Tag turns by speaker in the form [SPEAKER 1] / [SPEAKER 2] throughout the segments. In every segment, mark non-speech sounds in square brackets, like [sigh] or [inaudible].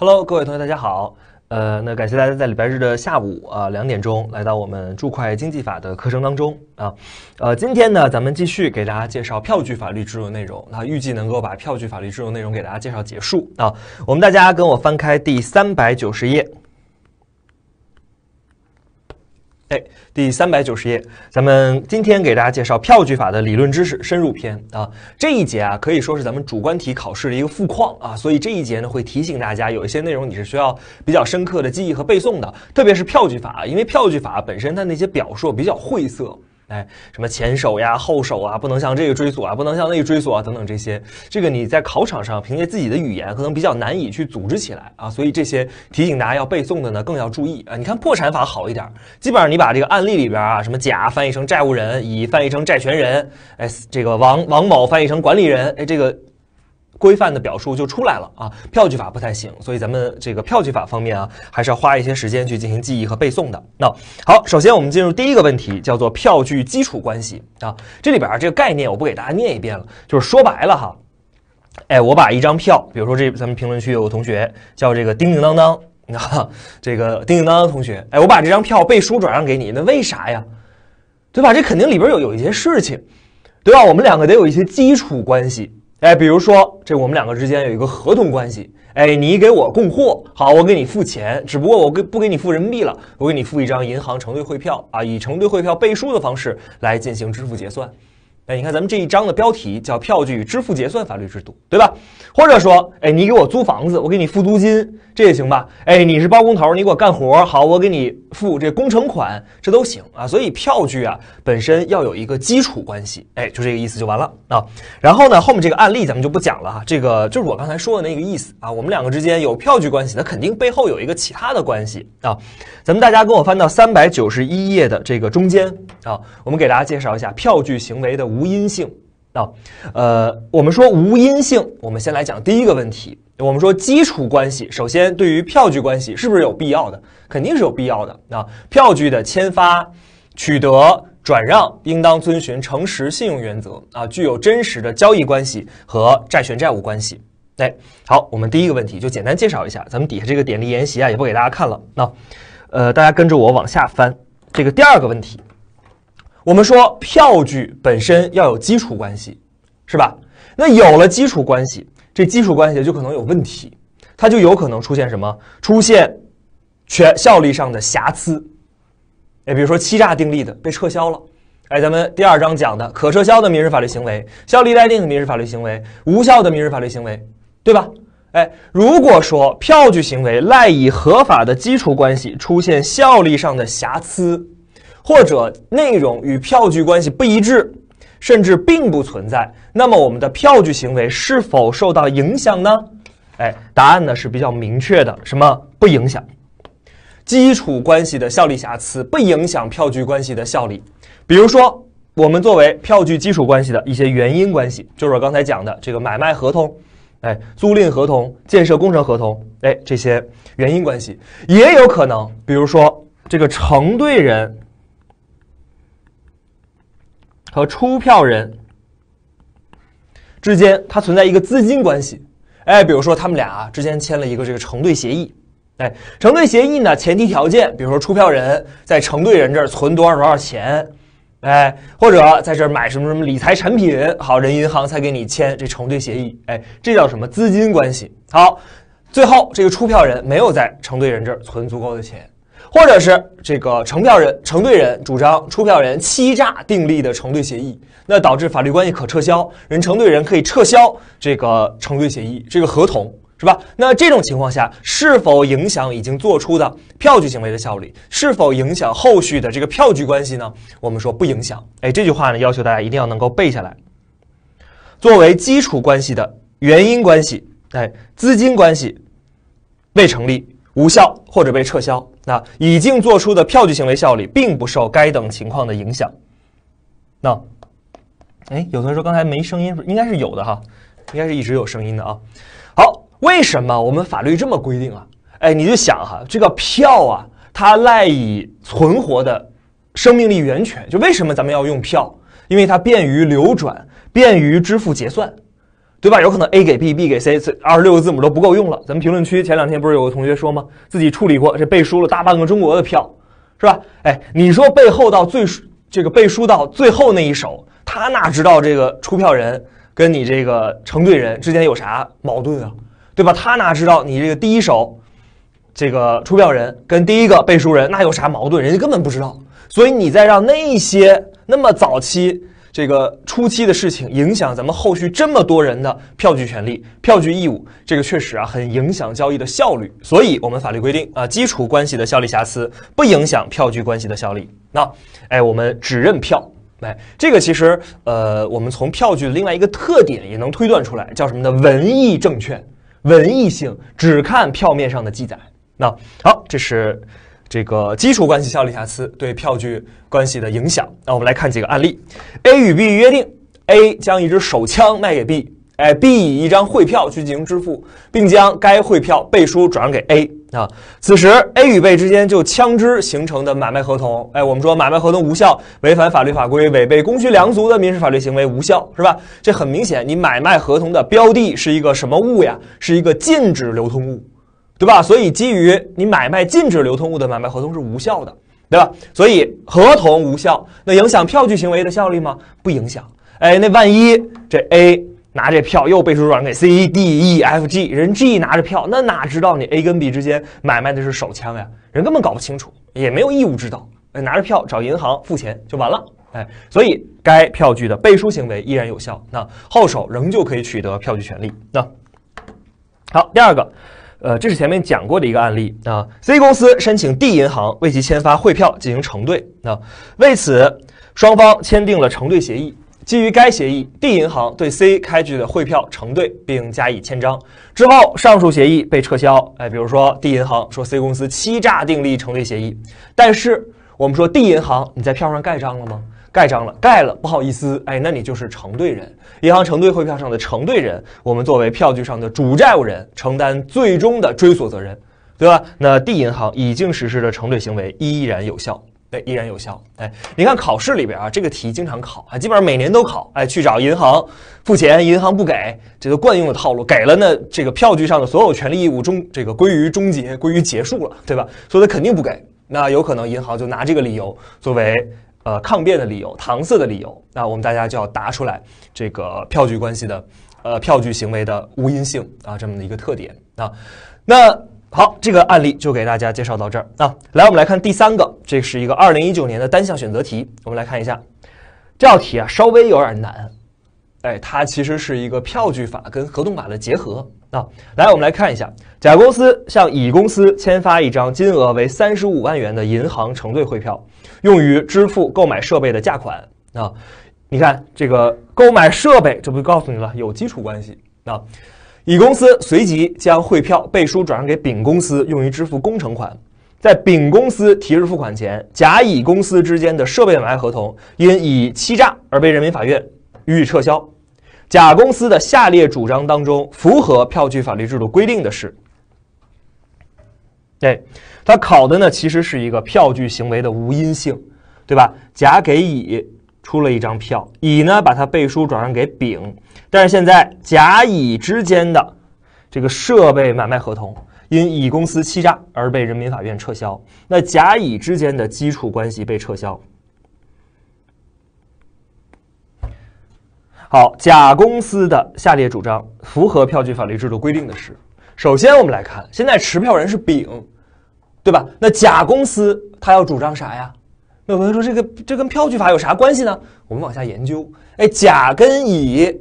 [SPEAKER 1] Hello，各位同学，大家好。呃，那感谢大家在礼拜日的下午啊两点钟来到我们注会经济法的课程当中啊。呃，今天呢，咱们继续给大家介绍票据法律制度内容。那预计能够把票据法律制度内容给大家介绍结束啊。我们大家跟我翻开第三百九十页。哎，第三百九十页，咱们今天给大家介绍票据法的理论知识深入篇啊。这一节啊，可以说是咱们主观题考试的一个副框啊。所以这一节呢，会提醒大家有一些内容你是需要比较深刻的记忆和背诵的，特别是票据法，因为票据法本身它那些表述比较晦涩。哎，什么前手呀、后手啊，不能向这个追索啊，不能向那个追索啊，等等这些，这个你在考场上凭借自己的语言可能比较难以去组织起来啊，所以这些提醒大家要背诵的呢，更要注意啊。你看破产法好一点，基本上你把这个案例里边啊，什么甲翻译成债务人，乙翻译成债权人，哎，这个王王某翻译成管理人，哎，这个。规范的表述就出来了啊，票据法不太行，所以咱们这个票据法方面啊，还是要花一些时间去进行记忆和背诵的。那好，首先我们进入第一个问题，叫做票据基础关系啊。这里边这个概念我不给大家念一遍了，就是说白了哈，哎，我把一张票，比如说这咱们评论区有个同学叫这个叮叮当当，啊，这个叮叮当当同学，哎，我把这张票背书转让给你，那为啥呀？对吧？这肯定里边有有一些事情，对吧？我们两个得有一些基础关系。哎，比如说，这我们两个之间有一个合同关系。哎，你给我供货，好，我给你付钱。只不过我给不给你付人民币了，我给你付一张银行承兑汇票啊，以承兑汇票背书的方式来进行支付结算。哎，你看咱们这一章的标题叫《票据与支付结算法律制度》，对吧？或者说，哎，你给我租房子，我给你付租金，这也行吧？哎，你是包工头，你给我干活，好，我给你付这工程款，这都行啊。所以，票据啊本身要有一个基础关系，哎，就这个意思就完了啊。然后呢，后面这个案例咱们就不讲了哈。这个就是我刚才说的那个意思啊。我们两个之间有票据关系，那肯定背后有一个其他的关系啊。咱们大家跟我翻到三百九十一页的这个中间啊，我们给大家介绍一下票据行为的。无因性啊，呃，我们说无因性，我们先来讲第一个问题。我们说基础关系，首先对于票据关系是不是有必要的？肯定是有必要的啊。票据的签发、取得、转让应当遵循诚实信用原则啊，具有真实的交易关系和债权债务关系。哎，好，我们第一个问题就简单介绍一下，咱们底下这个典例研习啊，也不给大家看了。那，呃，大家跟着我往下翻，这个第二个问题。我们说，票据本身要有基础关系，是吧？那有了基础关系，这基础关系就可能有问题，它就有可能出现什么？出现权效力上的瑕疵，哎，比如说欺诈订立的被撤销了，哎，咱们第二章讲的可撤销的民事法律行为、效力待定的民事法律行为、无效的民事法律行为，对吧？哎，如果说票据行为赖以合法的基础关系出现效力上的瑕疵。或者内容与票据关系不一致，甚至并不存在，那么我们的票据行为是否受到影响呢？哎，答案呢是比较明确的，什么？不影响。基础关系的效力瑕疵不影响票据关系的效力。比如说，我们作为票据基础关系的一些原因关系，就是我刚才讲的这个买卖合同，哎，租赁合同、建设工程合同，哎，这些原因关系也有可能。比如说，这个承兑人。和出票人之间，它存在一个资金关系。哎，比如说他们俩之间签了一个这个承兑协议。哎，承兑协议呢，前提条件，比如说出票人在承兑人这儿存多少多少钱，哎，或者在这儿买什么什么理财产品，好，人银行才给你签这承兑协议。哎，这叫什么资金关系？好，最后这个出票人没有在承兑人这儿存足够的钱。或者是这个承票人、承兑人主张出票人欺诈订立的承兑协议，那导致法律关系可撤销，人承兑人可以撤销这个承兑协议，这个合同是吧？那这种情况下，是否影响已经做出的票据行为的效力？是否影响后续的这个票据关系呢？我们说不影响。哎，这句话呢，要求大家一定要能够背下来。作为基础关系的原因关系，哎，资金关系未成立、无效或者被撤销。那已经做出的票据行为效力并不受该等情况的影响。那，哎，有同学说刚才没声音，应该是有的哈，应该是一直有声音的啊。好，为什么我们法律这么规定啊？哎，你就想哈，这个票啊，它赖以存活的生命力源泉，就为什么咱们要用票？因为它便于流转，便于支付结算。对吧？有可能 A 给 B，B 给 C，这二十六个字母都不够用了。咱们评论区前两天不是有个同学说吗？自己处理过这背书了大半个中国的票，是吧？哎，你说背后到最这个背书到最后那一手，他哪知道这个出票人跟你这个承兑人之间有啥矛盾啊？对吧？他哪知道你这个第一手这个出票人跟第一个背书人那有啥矛盾？人家根本不知道。所以你再让那些那么早期。这个初期的事情影响咱们后续这么多人的票据权利、票据义务，这个确实啊很影响交易的效率。所以，我们法律规定啊，基础关系的效力瑕疵不影响票据关系的效力。那，哎，我们只认票，哎，这个其实呃，我们从票据的另外一个特点也能推断出来，叫什么呢？文艺证券，文艺性，只看票面上的记载。那好，这是。这个基础关系效力瑕疵对票据关系的影响，那我们来看几个案例。A 与 B 约定，A 将一支手枪卖给 B，哎，B 以一张汇票去进行支付，并将该汇票背书转让给 A。啊，此时 A 与 B 之间就枪支形成的买卖合同，哎，我们说买卖合同无效，违反法律法规，违背公序良俗的民事法律行为无效，是吧？这很明显，你买卖合同的标的是一个什么物呀？是一个禁止流通物。对吧？所以基于你买卖禁止流通物的买卖合同是无效的，对吧？所以合同无效，那影响票据行为的效力吗？不影响。哎，那万一这 A 拿这票又背书转让给 C D E F G，人 G 拿着票，那哪知道你 A 跟 B 之间买卖的是手枪呀？人根本搞不清楚，也没有义务知道。哎，拿着票找银行付钱就完了。哎，所以该票据的背书行为依然有效，那后手仍旧可以取得票据权利。那好，第二个。呃，这是前面讲过的一个案例啊。C 公司申请 D 银行为其签发汇票进行承兑，那为此双方签订了承兑协议。基于该协议，D 银行对 C 开具的汇票承兑并加以签章。之后，上述协议被撤销。哎，比如说 D 银行说 C 公司欺诈订立承兑协议，但是我们说 D 银行你在票上盖章了吗？盖章了，盖了，不好意思，哎，那你就是承兑人，银行承兑汇票上的承兑人，我们作为票据上的主债务人，承担最终的追索责任，对吧？那 D 银行已经实施的承兑行为依然有效，对，依然有效，哎，你看考试里边啊，这个题经常考啊，基本上每年都考，哎，去找银行付钱，银行不给，这个惯用的套路，给了呢，这个票据上的所有权利义务终这个归于终结，归于结束了，对吧？所以肯定不给，那有可能银行就拿这个理由作为。呃，抗辩的理由、搪塞的理由，那我们大家就要答出来这个票据关系的，呃，票据行为的无因性啊，这么的一个特点啊。那好，这个案例就给大家介绍到这儿啊。来，我们来看第三个，这是一个二零一九年的单项选择题，我们来看一下这道题啊，稍微有点难，哎，它其实是一个票据法跟合同法的结合啊。来，我们来看一下，甲公司向乙公司签发一张金额为三十五万元的银行承兑汇票。用于支付购买设备的价款啊，你看这个购买设备，这不就告诉你了有基础关系啊？乙公司随即将汇票背书转让给丙公司，用于支付工程款。在丙公司提示付款前，甲乙公司之间的设备买卖合同因以欺诈而被人民法院予以撤销。甲公司的下列主张当中，符合票据法律制度规定的是，哎。他考的呢，其实是一个票据行为的无因性，对吧？甲给乙出了一张票，乙呢把它背书转让给丙，但是现在甲乙之间的这个设备买卖合同因乙公司欺诈而被人民法院撤销，那甲乙之间的基础关系被撤销。好，甲公司的下列主张符合票据法律制度规定的是，首先我们来看，现在持票人是丙。对吧？那甲公司他要主张啥呀？那有人说这个这跟票据法有啥关系呢？我们往下研究。哎，甲跟乙，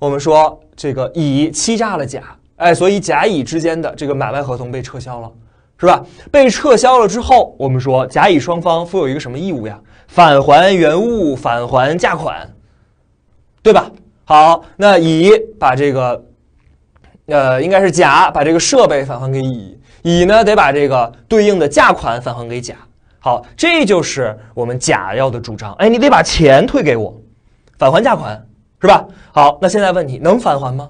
[SPEAKER 1] 我们说这个乙欺诈了甲，哎，所以甲乙之间的这个买卖合同被撤销了，是吧？被撤销了之后，我们说甲乙双方负有一个什么义务呀？返还原物，返还价款，对吧？好，那乙把这个。呃，应该是甲把这个设备返还给乙，乙呢得把这个对应的价款返还给甲。好，这就是我们甲要的主张。哎，你得把钱退给我，返还价款是吧？好，那现在问你，能返还吗？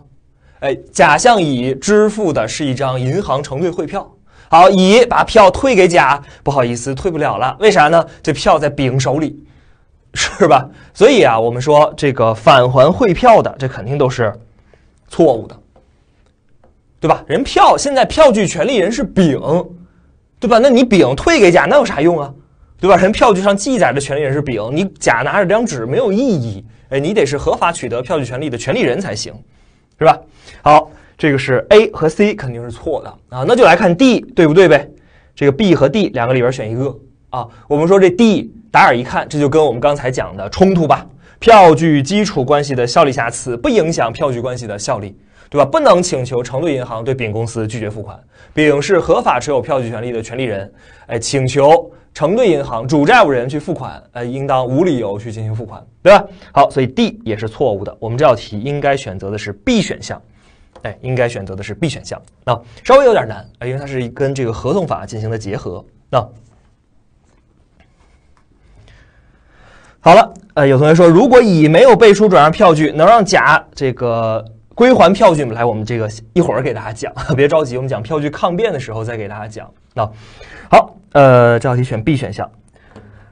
[SPEAKER 1] 哎，甲向乙支付的是一张银行承兑汇票。好，乙把票退给甲，不好意思，退不了了。为啥呢？这票在丙手里，是吧？所以啊，我们说这个返还汇票的，这肯定都是错误的。对吧？人票现在票据权利人是丙，对吧？那你丙退给甲，那有啥用啊？对吧？人票据上记载的权利人是丙，你甲拿着这张纸没有意义。哎，你得是合法取得票据权利的权利人才行，是吧？好，这个是 A 和 C 肯定是错的啊，那就来看 D 对不对呗？这个 B 和 D 两个里边选一个啊。我们说这 D，打眼一看，这就跟我们刚才讲的冲突吧？票据基础关系的效力瑕疵不影响票据关系的效力。对吧？不能请求承兑银行对丙公司拒绝付款。丙是合法持有票据权利的权利人，哎，请求承兑银行主债务人去付款，哎，应当无理由去进行付款，对吧？好，所以 D 也是错误的。我们这道题应该选择的是 B 选项，哎，应该选择的是 B 选项。那稍微有点难啊，因为它是跟这个合同法进行的结合。那好了，呃，有同学说，如果乙没有背书转让票据，能让甲这个？归还票据，来，我们这个一会儿给大家讲，[laughs] 别着急，我们讲票据抗辩的时候再给大家讲。那好，呃，这道题选 B 选项。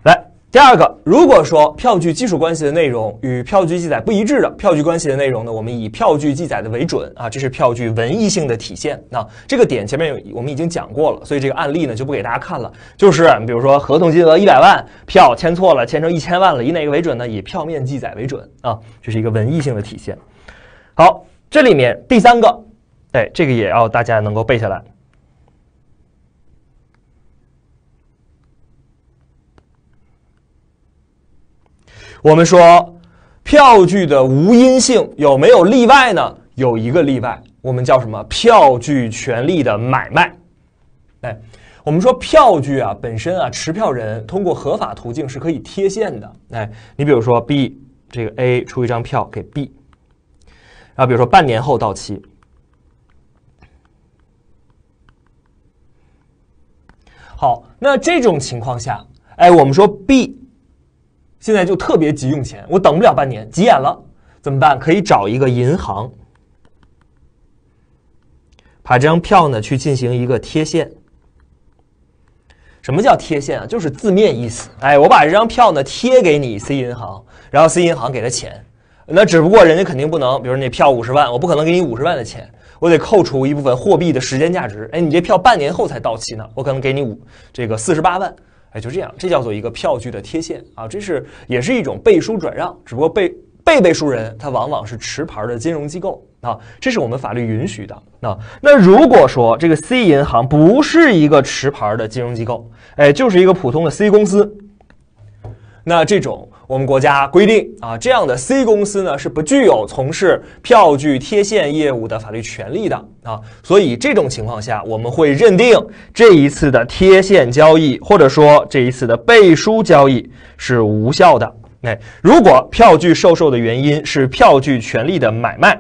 [SPEAKER 1] 来，第二个，如果说票据基础关系的内容与票据记载不一致的票据关系的内容呢，我们以票据记载的为准啊，这是票据文艺性的体现。那这个点前面有我们已经讲过了，所以这个案例呢就不给大家看了。就是比如说合同金额一百万，票签错了，签成一千万了，以哪个为准呢？以票面记载为准啊，这是一个文艺性的体现。好，这里面第三个，哎，这个也要大家能够背下来。我们说票据的无因性有没有例外呢？有一个例外，我们叫什么？票据权利的买卖。哎，我们说票据啊，本身啊，持票人通过合法途径是可以贴现的。哎，你比如说，B 这个 A 出一张票给 B。啊，比如说半年后到期。好，那这种情况下，哎，我们说 B 现在就特别急用钱，我等不了半年，急眼了，怎么办？可以找一个银行，把这张票呢去进行一个贴现。什么叫贴现啊？就是字面意思，哎，我把这张票呢贴给你 C 银行，然后 C 银行给了钱。那只不过人家肯定不能，比如说你票五十万，我不可能给你五十万的钱，我得扣除一部分货币的时间价值。哎，你这票半年后才到期呢，我可能给你五这个四十八万。哎，就这样，这叫做一个票据的贴现啊，这是也是一种背书转让，只不过背背背书人他往往是持牌的金融机构啊，这是我们法律允许的。那那如果说这个 C 银行不是一个持牌的金融机构，哎，就是一个普通的 C 公司，那这种。我们国家规定啊，这样的 C 公司呢是不具有从事票据贴现业务的法律权利的啊，所以这种情况下，我们会认定这一次的贴现交易或者说这一次的背书交易是无效的。哎，如果票据售售的原因是票据权利的买卖，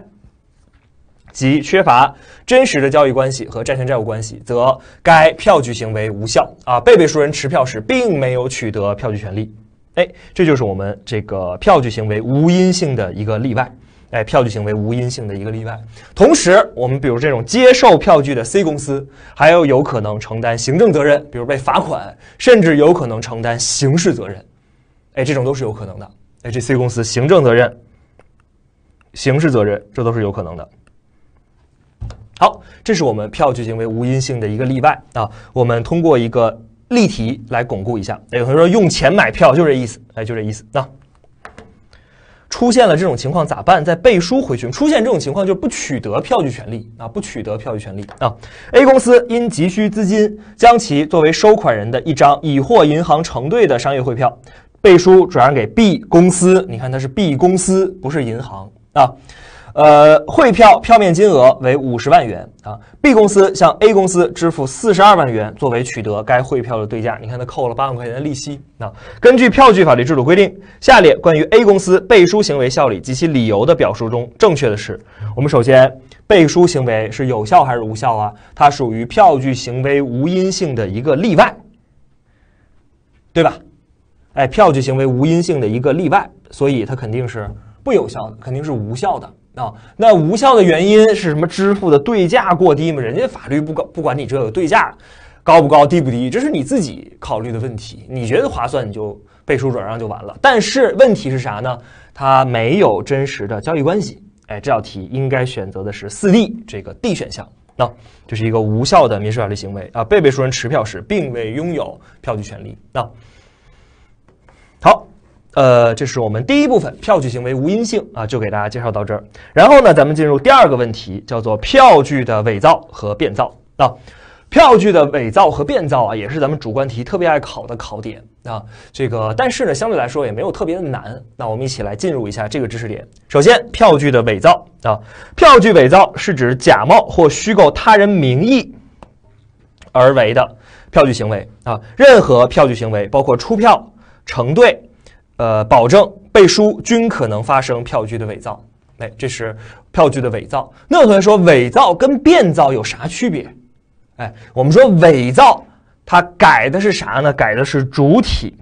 [SPEAKER 1] 即缺乏真实的交易关系和债权债务关系，则该票据行为无效啊。被背书人持票时，并没有取得票据权利。哎，这就是我们这个票据行为无因性的一个例外。哎，票据行为无因性的一个例外。同时，我们比如这种接受票据的 C 公司，还要有可能承担行政责任，比如被罚款，甚至有可能承担刑事责任。哎，这种都是有可能的。哎，这 C 公司行政责任、刑事责任，这都是有可能的。好，这是我们票据行为无因性的一个例外啊。我们通过一个。例题来巩固一下，有同学说用钱买票就这意思，哎，就这意思。那出现了这种情况咋办？再背书回去。出现这种情况就是不取得票据权利啊，不取得票据权利啊。A 公司因急需资金，将其作为收款人的一张已获银行承兑的商业汇票背书转让给 B 公司。你看它是 B 公司，不是银行啊。呃，汇票票面金额为五十万元啊。B 公司向 A 公司支付四十二万元作为取得该汇票的对价。你看，它扣了八万块钱的利息。那根据票据法律制度规定，下列关于 A 公司背书行为效力及其理由的表述中，正确的是？我们首先，背书行为是有效还是无效啊？它属于票据行为无因性的一个例外，对吧？哎，票据行为无因性的一个例外，所以它肯定是不有效的，肯定是无效的。啊，那无效的原因是什么？支付的对价过低吗？人家法律不搞不管你这个对价高不高、低不低，这是你自己考虑的问题。你觉得划算，你就背书转让就完了。但是问题是啥呢？他没有真实的交易关系。哎，这道题应该选择的是四 D 这个 D 选项。那这是一个无效的民事法律行为啊。被背书人持票时并未拥有票据权利。那好。呃，这是我们第一部分票据行为无因性啊，就给大家介绍到这儿。然后呢，咱们进入第二个问题，叫做票据的伪造和变造。啊。票据的伪造和变造啊，也是咱们主观题特别爱考的考点啊。这个，但是呢，相对来说也没有特别的难。那我们一起来进入一下这个知识点。首先，票据的伪造啊，票据伪造是指假冒或虚构他人名义而为的票据行为啊。任何票据行为，包括出票、承兑。呃，保证背书均可能发生票据的伪造，哎，这是票据的伪造。那有同学说，伪造跟变造有啥区别？哎，我们说伪造，它改的是啥呢？改的是主体，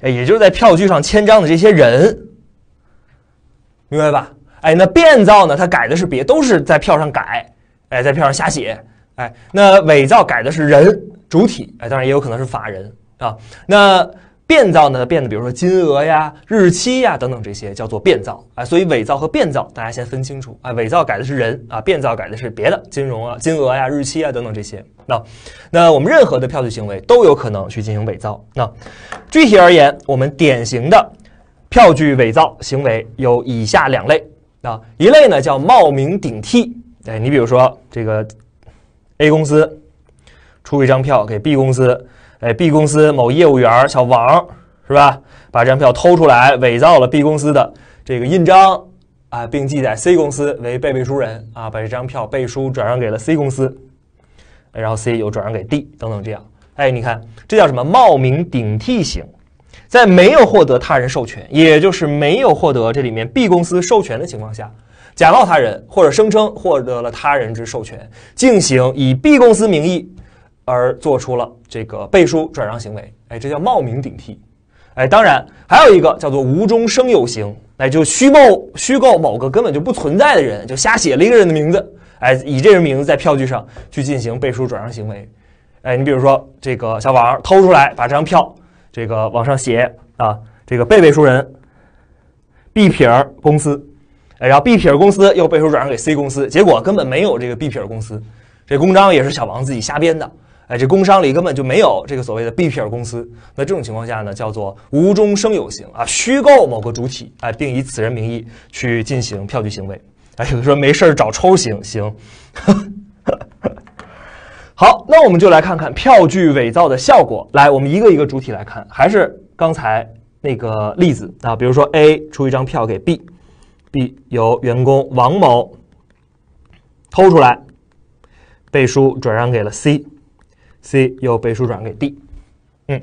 [SPEAKER 1] 哎，也就是在票据上签章的这些人，明白吧？哎，那变造呢？它改的是别，都是在票上改，哎，在票上瞎写，哎，那伪造改的是人主体，哎，当然也有可能是法人啊，那。变造呢，变的比如说金额呀、日期呀等等这些，叫做变造啊。所以伪造和变造，大家先分清楚啊。伪造改的是人啊，变造改的是别的金融啊、金额呀、日期啊等等这些。那，那我们任何的票据行为都有可能去进行伪造。那具体而言，我们典型的票据伪造行为有以下两类啊。一类呢叫冒名顶替，哎，你比如说这个 A 公司出一张票给 B 公司。哎，B 公司某业务员小王是吧，把这张票偷出来，伪造了 B 公司的这个印章啊，并记载 C 公司为背书人啊，把这张票背书转让给了 C 公司，然后 C 又转让给 D 等等这样。哎，你看这叫什么冒名顶替型，在没有获得他人授权，也就是没有获得这里面 B 公司授权的情况下，假冒他人或者声称获得了他人之授权，进行以 B 公司名义。而做出了这个背书转让行为，哎，这叫冒名顶替，哎，当然还有一个叫做无中生有型，哎，就虚构虚构某个根本就不存在的人，就瞎写了一个人的名字，哎，以这人名字在票据上去进行背书转让行为，哎，你比如说这个小王偷出来把这张票，这个往上写啊，这个被背书人 B 撇公司，哎，然后 B 撇公司又背书转让给 C 公司，结果根本没有这个 B 撇公司，这公章也是小王自己瞎编的。哎，这工商里根本就没有这个所谓的 B 撇公司。那这种情况下呢，叫做无中生有型啊，虚构某个主体，哎，并以此人名义去进行票据行为。哎，有的说没事找抽型，行。[laughs] 好，那我们就来看看票据伪造的效果。来，我们一个一个主体来看，还是刚才那个例子啊，比如说 A 出一张票给 B，B 由员工王某偷出来，背书转让给了 C。C 又背书转给 D，嗯，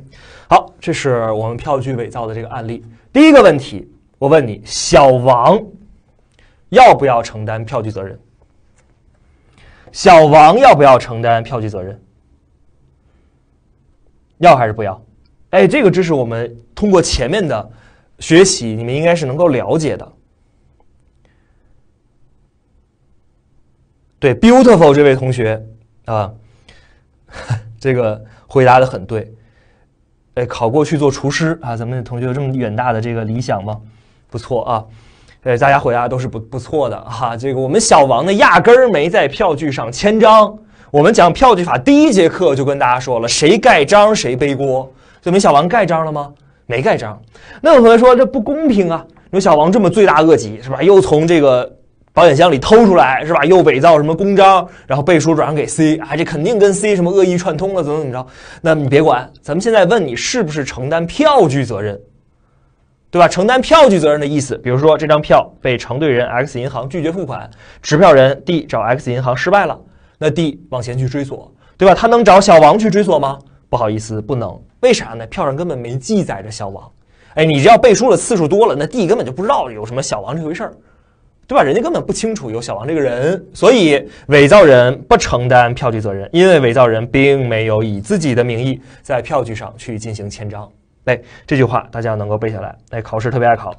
[SPEAKER 1] 好，这是我们票据伪造的这个案例。第一个问题，我问你，小王要不要承担票据责任？小王要不要承担票据责任？要还是不要？哎，这个知识我们通过前面的学习，你们应该是能够了解的。对，beautiful 这位同学啊。这个回答的很对，哎，考过去做厨师啊，咱们同学有这么远大的这个理想吗？不错啊，呃，大家回答都是不不错的哈。这个我们小王呢，压根儿没在票据上签章。我们讲票据法第一节课就跟大家说了，谁盖章谁背锅，所以没小王盖章了吗？没盖章。那有同学说这不公平啊，你说小王这么罪大恶极是吧？又从这个。保险箱里偷出来是吧？又伪造什么公章，然后背书转让给 C，哎，这肯定跟 C 什么恶意串通了，怎么怎么着？那你别管，咱们现在问你是不是承担票据责任，对吧？承担票据责任的意思，比如说这张票被承兑人 X 银行拒绝付款，持票人 D 找 X 银行失败了，那 D 往前去追索，对吧？他能找小王去追索吗？不好意思，不能，为啥呢？票上根本没记载着小王，哎，你只要背书的次数多了，那 D 根本就不知道有什么小王这回事儿。对吧？人家根本不清楚有小王这个人，所以伪造人不承担票据责任，因为伪造人并没有以自己的名义在票据上去进行签章。哎，这句话大家能够背下来。哎，考试特别爱考。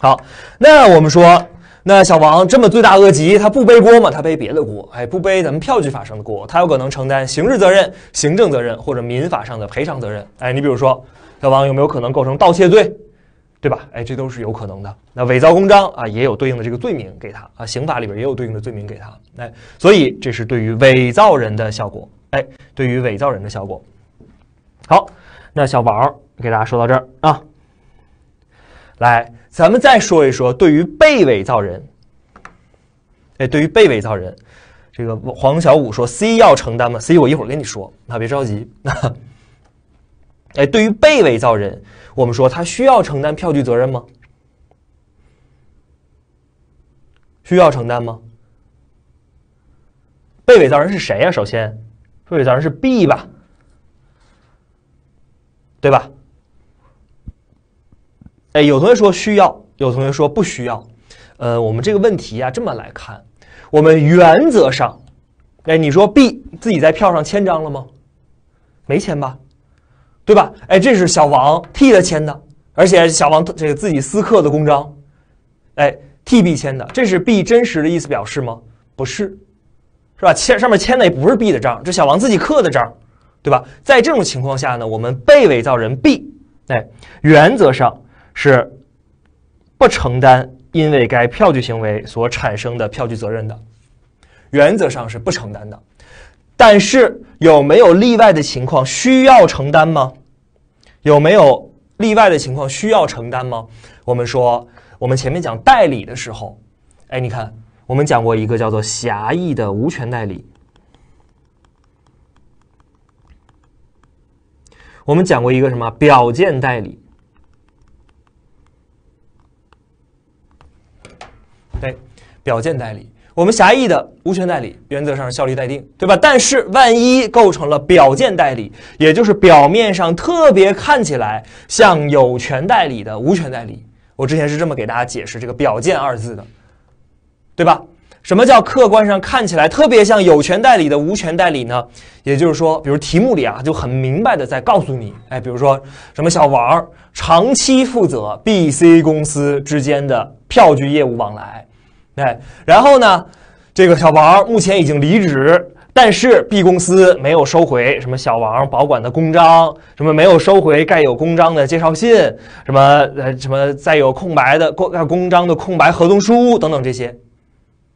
[SPEAKER 1] 好，那我们说，那小王这么罪大恶极，他不背锅吗？他背别的锅，哎，不背咱们票据法上的锅，他有可能承担刑事责任、行政责任或者民法上的赔偿责任。哎，你比如说，小王有没有可能构成盗窃罪？对吧？哎，这都是有可能的。那伪造公章啊，也有对应的这个罪名给他啊，刑法里边也有对应的罪名给他。哎，所以这是对于伪造人的效果。哎，对于伪造人的效果。好，那小宝给大家说到这儿啊，来，咱们再说一说对于被伪造人。哎，对于被伪造人，这个黄小五说 C 要承担吗？C 我一会儿跟你说啊，别着急。哎，对于被伪造人，我们说他需要承担票据责任吗？需要承担吗？被伪造人是谁呀？首先，被伪造人是 B 吧，对吧？哎，有同学说需要，有同学说不需要。呃，我们这个问题啊，这么来看，我们原则上，哎，你说 B 自己在票上签章了吗？没签吧。对吧？哎，这是小王替他签的，而且小王这个自己私刻的公章，哎，替 B 签的，这是 B 真实的意思表示吗？不是，是吧？签上面签的也不是 B 的章，这小王自己刻的章，对吧？在这种情况下呢，我们被伪造人 B，哎，原则上是不承担因为该票据行为所产生的票据责任的，原则上是不承担的。但是有没有例外的情况需要承担吗？有没有例外的情况需要承担吗？我们说，我们前面讲代理的时候，哎，你看，我们讲过一个叫做狭义的无权代理，我们讲过一个什么表见代理？对，表见代理。我们狭义的无权代理原则上是效力待定，对吧？但是万一构成了表见代理，也就是表面上特别看起来像有权代理的无权代理，我之前是这么给大家解释这个“表见”二字的，对吧？什么叫客观上看起来特别像有权代理的无权代理呢？也就是说，比如题目里啊就很明白的在告诉你，哎，比如说什么小王长期负责 B、C 公司之间的票据业务往来。哎，然后呢，这个小王目前已经离职，但是 B 公司没有收回什么小王保管的公章，什么没有收回盖有公章的介绍信，什么呃什么再有空白的盖公章的空白合同书等等这些，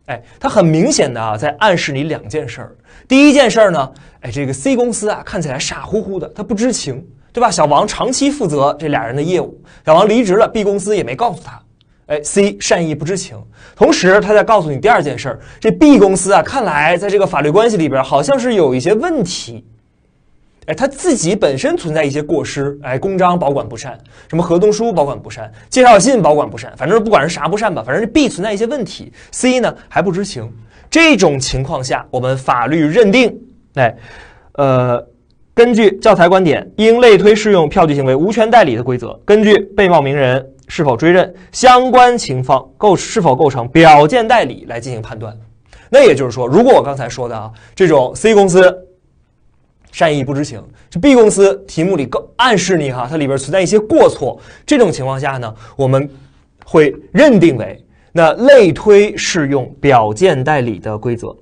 [SPEAKER 1] 哎，他很明显的啊，在暗示你两件事儿。第一件事儿呢，哎，这个 C 公司啊看起来傻乎乎的，他不知情，对吧？小王长期负责这俩人的业务，小王离职了，B 公司也没告诉他。哎，C 善意不知情，同时他在告诉你第二件事儿，这 B 公司啊，看来在这个法律关系里边好像是有一些问题，哎，他自己本身存在一些过失，哎，公章保管不善，什么合同书保管不善，介绍信保管不善，反正不管是啥不善吧，反正是 B 存在一些问题，C 呢还不知情，这种情况下，我们法律认定，哎，呃，根据教材观点，应类推适用票据行为无权代理的规则，根据被冒名人。是否追认相关情况构是否构成表见代理来进行判断？那也就是说，如果我刚才说的啊，这种 C 公司善意不知情，这 B 公司题目里更暗示你哈，它里边存在一些过错，这种情况下呢，我们会认定为那类推适用表见代理的规则。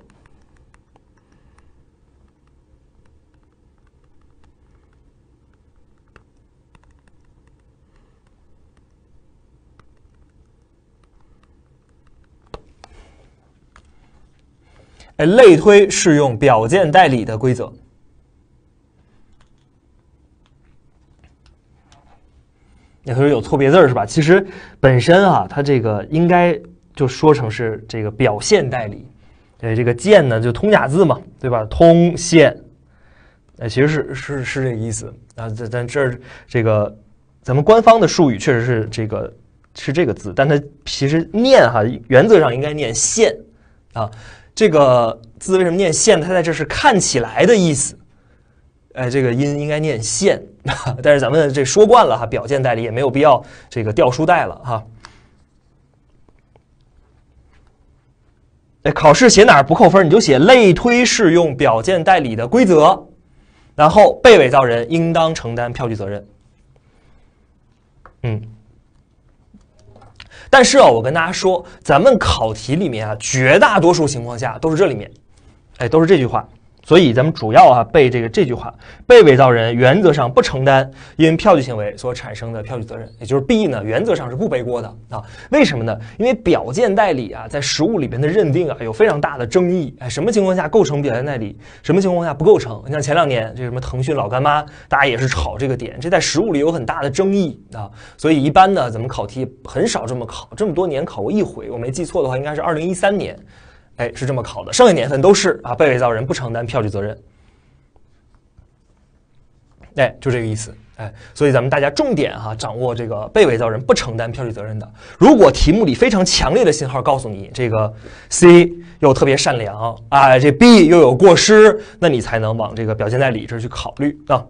[SPEAKER 1] 哎，类推适用表见代理的规则。你说有错别字是吧？其实本身啊，它这个应该就说成是这个表现代理。哎，这个见呢就通假字嘛，对吧？通现。哎，其实是是是这个意思啊。咱咱这儿这个，咱们官方的术语确实是这个是这个字，但它其实念哈，原则上应该念现啊。这个字为什么念现？它在这是看起来的意思。哎，这个音应该念现，[laughs] 但是咱们这说惯了哈，表见代理也没有必要这个掉书袋了哈。哎，考试写哪儿不扣分？你就写类推适用表见代理的规则，然后被伪造人应当承担票据责任。嗯。但是啊，我跟大家说，咱们考题里面啊，绝大多数情况下都是这里面，哎，都是这句话。所以咱们主要啊背这个这句话，被伪造人原则上不承担因票据行为所产生的票据责任，也就是 B 呢原则上是不背锅的啊。为什么呢？因为表见代理啊，在实物里边的认定啊有非常大的争议。哎，什么情况下构成表见代理？什么情况下不构成？你像前两年这什么腾讯老干妈，大家也是炒这个点，这在实物里有很大的争议啊。所以一般呢，咱们考题很少这么考，这么多年考过一回，我没记错的话，应该是二零一三年。哎，是这么考的，剩下年份都是啊，被伪造人不承担票据责任。哎，就这个意思，哎，所以咱们大家重点哈，掌握这个被伪造人不承担票据责任的。如果题目里非常强烈的信号告诉你，这个 C 又特别善良啊，这 B 又有过失，那你才能往这个表现在理这去考虑啊。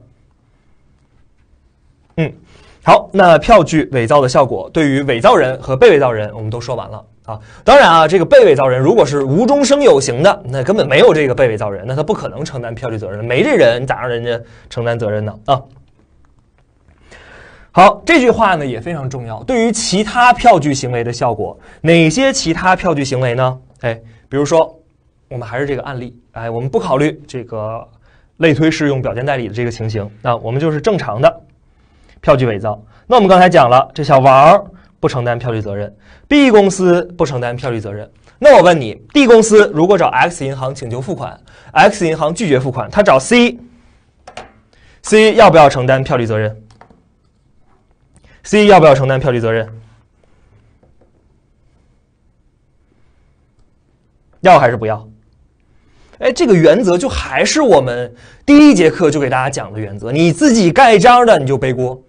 [SPEAKER 1] 嗯，好，那票据伪造的效果对于伪造人和被伪造人，我们都说完了。啊，当然啊，这个被伪造人如果是无中生有型的，那根本没有这个被伪造人，那他不可能承担票据责任。没这人，咋让人家承担责任呢？啊，好，这句话呢也非常重要。对于其他票据行为的效果，哪些其他票据行为呢？哎，比如说，我们还是这个案例，哎，我们不考虑这个类推适用表见代理的这个情形，那我们就是正常的票据伪造。那我们刚才讲了，这小王。不承担票据责任，B 公司不承担票据责任。那我问你，D 公司如果找 X 银行请求付款，X 银行拒绝付款，他找 C，C 要不要承担票据责任？C 要不要承担票据责任？要还是不要？哎，这个原则就还是我们第一节课就给大家讲的原则，你自己盖章的你就背锅。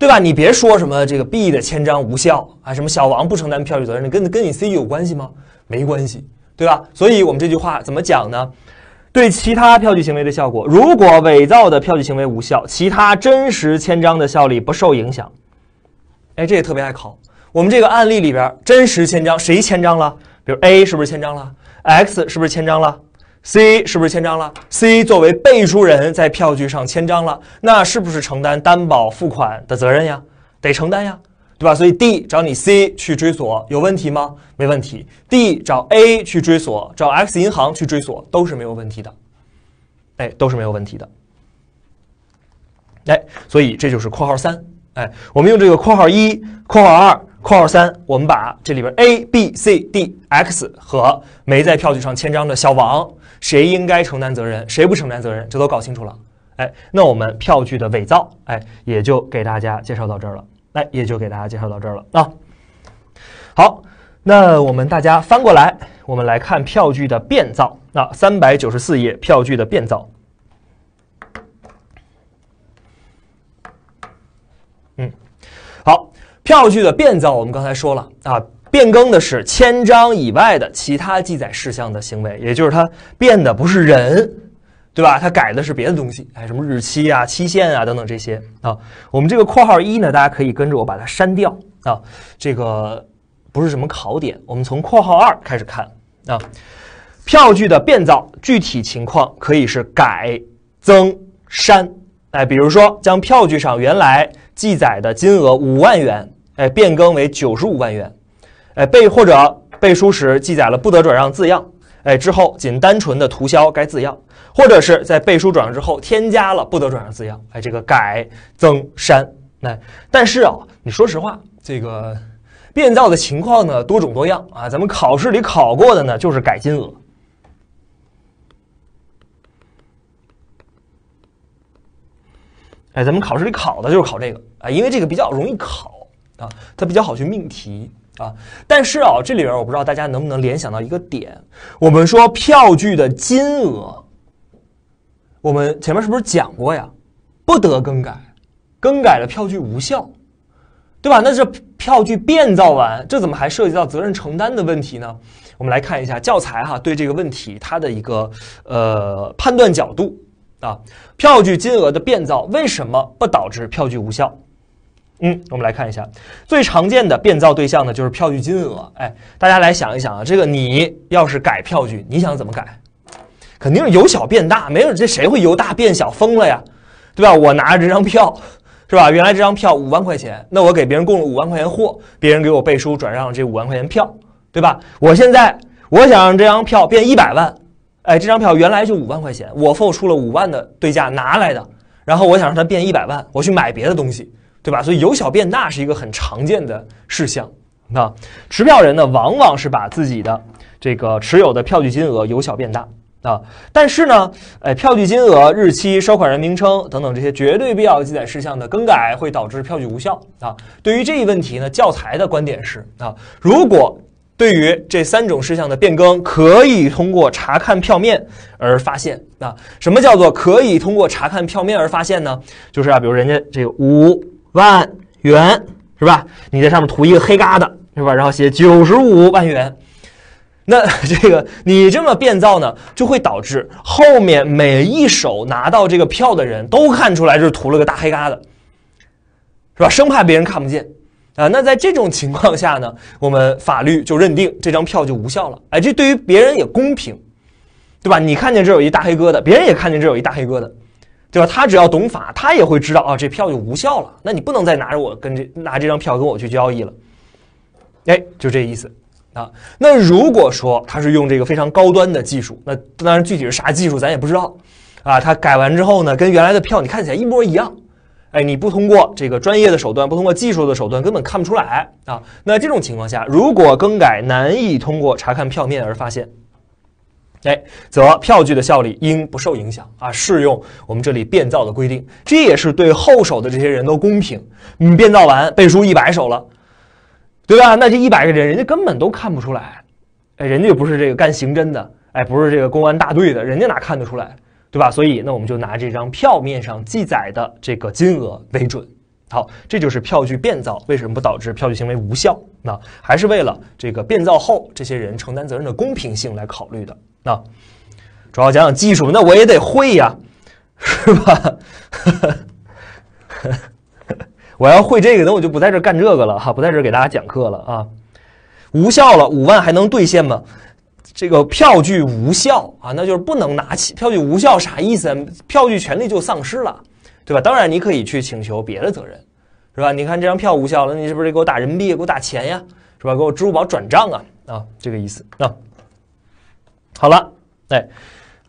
[SPEAKER 1] 对吧？你别说什么这个 B 的签章无效啊，什么小王不承担票据责任，跟跟你 C 有关系吗？没关系，对吧？所以我们这句话怎么讲呢？对其他票据行为的效果，如果伪造的票据行为无效，其他真实签章的效力不受影响。哎，这也特别爱考。我们这个案例里边，真实签章谁签章了？比如 A 是不是签章了？X 是不是签章了？C 是不是签章了？C 作为背书人在票据上签章了，那是不是承担担保付款的责任呀？得承担呀，对吧？所以 D 找你 C 去追索有问题吗？没问题。D 找 A 去追索，找 X 银行去追索都是没有问题的，哎，都是没有问题的。哎，所以这就是括号三。哎，我们用这个括号一、括号二。括号三，我们把这里边 A、B、C、D、X 和没在票据上签章的小王，谁应该承担责任，谁不承担责任，这都搞清楚了。哎，那我们票据的伪造，哎，也就给大家介绍到这儿了。哎，也就给大家介绍到这儿了啊。好，那我们大家翻过来，我们来看票据的变造。那三百九十四页，票据的变造。票据的变造，我们刚才说了啊，变更的是签章以外的其他记载事项的行为，也就是它变的不是人，对吧？它改的是别的东西，哎，什么日期啊、期限啊等等这些啊。我们这个括号一呢，大家可以跟着我把它删掉啊，这个不是什么考点。我们从括号二开始看啊，票据的变造具体情况可以是改、增、删。哎，比如说将票据上原来记载的金额五万元，哎变更为九十五万元，哎背或者背书时记载了不得转让字样，哎之后仅单纯的涂销该字样，或者是在背书转让之后添加了不得转让字样，哎这个改增删，哎但是啊，你说实话，这个变造的情况呢多种多样啊，咱们考试里考过的呢就是改金额。哎，咱们考试里考的就是考这个啊，因为这个比较容易考啊，它比较好去命题啊。但是啊，这里边我不知道大家能不能联想到一个点：我们说票据的金额，我们前面是不是讲过呀？不得更改，更改了票据无效，对吧？那这票据变造完，这怎么还涉及到责任承担的问题呢？我们来看一下教材哈，对这个问题它的一个呃判断角度。啊，票据金额的变造为什么不导致票据无效？嗯，我们来看一下，最常见的变造对象呢就是票据金额。哎，大家来想一想啊，这个你要是改票据，你想怎么改？肯定是由小变大，没有这谁会由大变小？疯了呀，对吧？我拿着这张票，是吧？原来这张票五万块钱，那我给别人供了五万块钱货，别人给我背书转让这五万块钱票，对吧？我现在我想让这张票变一百万。哎，这张票原来就五万块钱，我付出了五万的对价拿来的，然后我想让它变一百万，我去买别的东西，对吧？所以由小变大是一个很常见的事项。那持票人呢，往往是把自己的这个持有的票据金额由小变大啊。但是呢，哎，票据金额、日期、收款人名称等等这些绝对必要记载事项的更改会导致票据无效啊。对于这一问题呢，教材的观点是啊，如果。对于这三种事项的变更，可以通过查看票面而发现。啊，什么叫做可以通过查看票面而发现呢？就是啊，比如人家这个五万元是吧？你在上面涂一个黑疙瘩是吧？然后写九十五万元，那这个你这么变造呢，就会导致后面每一手拿到这个票的人都看出来是涂了个大黑疙瘩，是吧？生怕别人看不见。啊，那在这种情况下呢，我们法律就认定这张票就无效了。哎，这对于别人也公平，对吧？你看见这有一大黑疙瘩，别人也看见这有一大黑疙瘩，对吧？他只要懂法，他也会知道啊，这票就无效了。那你不能再拿着我跟这拿这张票跟我去交易了。哎，就这意思啊。那如果说他是用这个非常高端的技术，那当然具体是啥技术咱也不知道啊。他改完之后呢，跟原来的票你看起来一模一样。哎，你不通过这个专业的手段，不通过技术的手段，根本看不出来啊。那这种情况下，如果更改难以通过查看票面而发现，哎，则票据的效力应不受影响啊，适用我们这里变造的规定。这也是对后手的这些人都公平。你变造完背书一百手了，对吧？那这一百个人，人家根本都看不出来。哎，人家又不是这个干刑侦的，哎，不是这个公安大队的，人家哪看得出来？对吧？所以那我们就拿这张票面上记载的这个金额为准。好，这就是票据变造为什么不导致票据行为无效？那还是为了这个变造后这些人承担责任的公平性来考虑的。那主要讲讲技术，那我也得会呀，是吧？[laughs] 我要会这个，那我就不在这干这个了哈，不在这给大家讲课了啊。无效了，五万还能兑现吗？这个票据无效啊，那就是不能拿起。票据无效啥意思？票据权利就丧失了，对吧？当然你可以去请求别的责任，是吧？你看这张票无效了，你是不是得给我打人民币，给我打钱呀，是吧？给我支付宝转账啊，啊，这个意思。啊。好了，哎，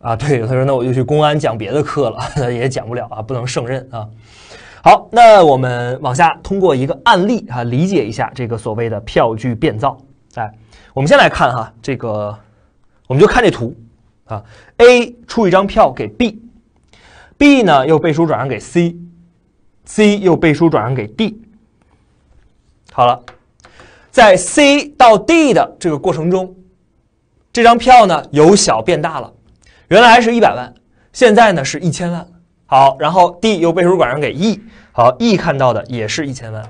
[SPEAKER 1] 啊，对，他说那我就去公安讲别的课了，[laughs] 也讲不了啊，不能胜任啊。好，那我们往下通过一个案例啊，理解一下这个所谓的票据变造，哎。我们先来看哈，这个，我们就看这图，啊，A 出一张票给 B，B 呢又背书转让给 C，C 又背书转让给 D，好了，在 C 到 D 的这个过程中，这张票呢由小变大了，原来是一百万，现在呢是一千万，好，然后 D 又背书转让给 E，好，E 看到的也是一千万，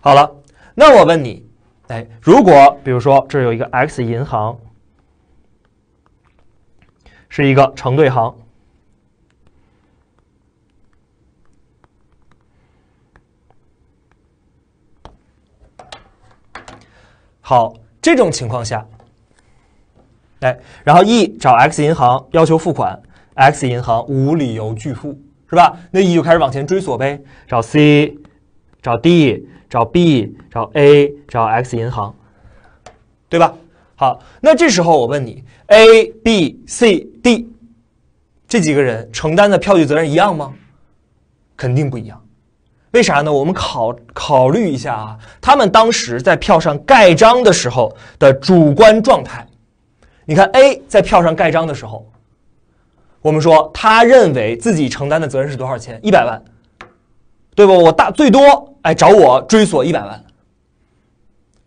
[SPEAKER 1] 好了，那我问你。哎，如果比如说这有一个 X 银行，是一个承兑行，好，这种情况下，哎，然后 E 找 X 银行要求付款，X 银行无理由拒付，是吧？那 E 就开始往前追索呗，找 C。找 D，找 B，找 A，找 X 银行，对吧？好，那这时候我问你，A、B、C、D 这几个人承担的票据责任一样吗？肯定不一样。为啥呢？我们考考虑一下啊，他们当时在票上盖章的时候的主观状态。你看 A 在票上盖章的时候，我们说他认为自己承担的责任是多少钱？一百万。对吧？我大最多哎，找我追索一百万，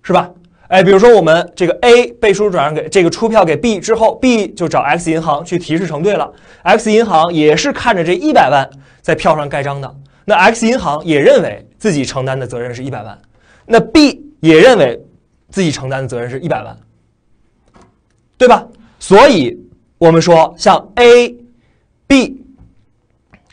[SPEAKER 1] 是吧？哎，比如说我们这个 A 背书转让给这个出票给 B 之后，B 就找 X 银行去提示承兑了。X 银行也是看着这一百万在票上盖章的，那 X 银行也认为自己承担的责任是一百万，那 B 也认为自己承担的责任是一百万，对吧？所以我们说，像 A、B。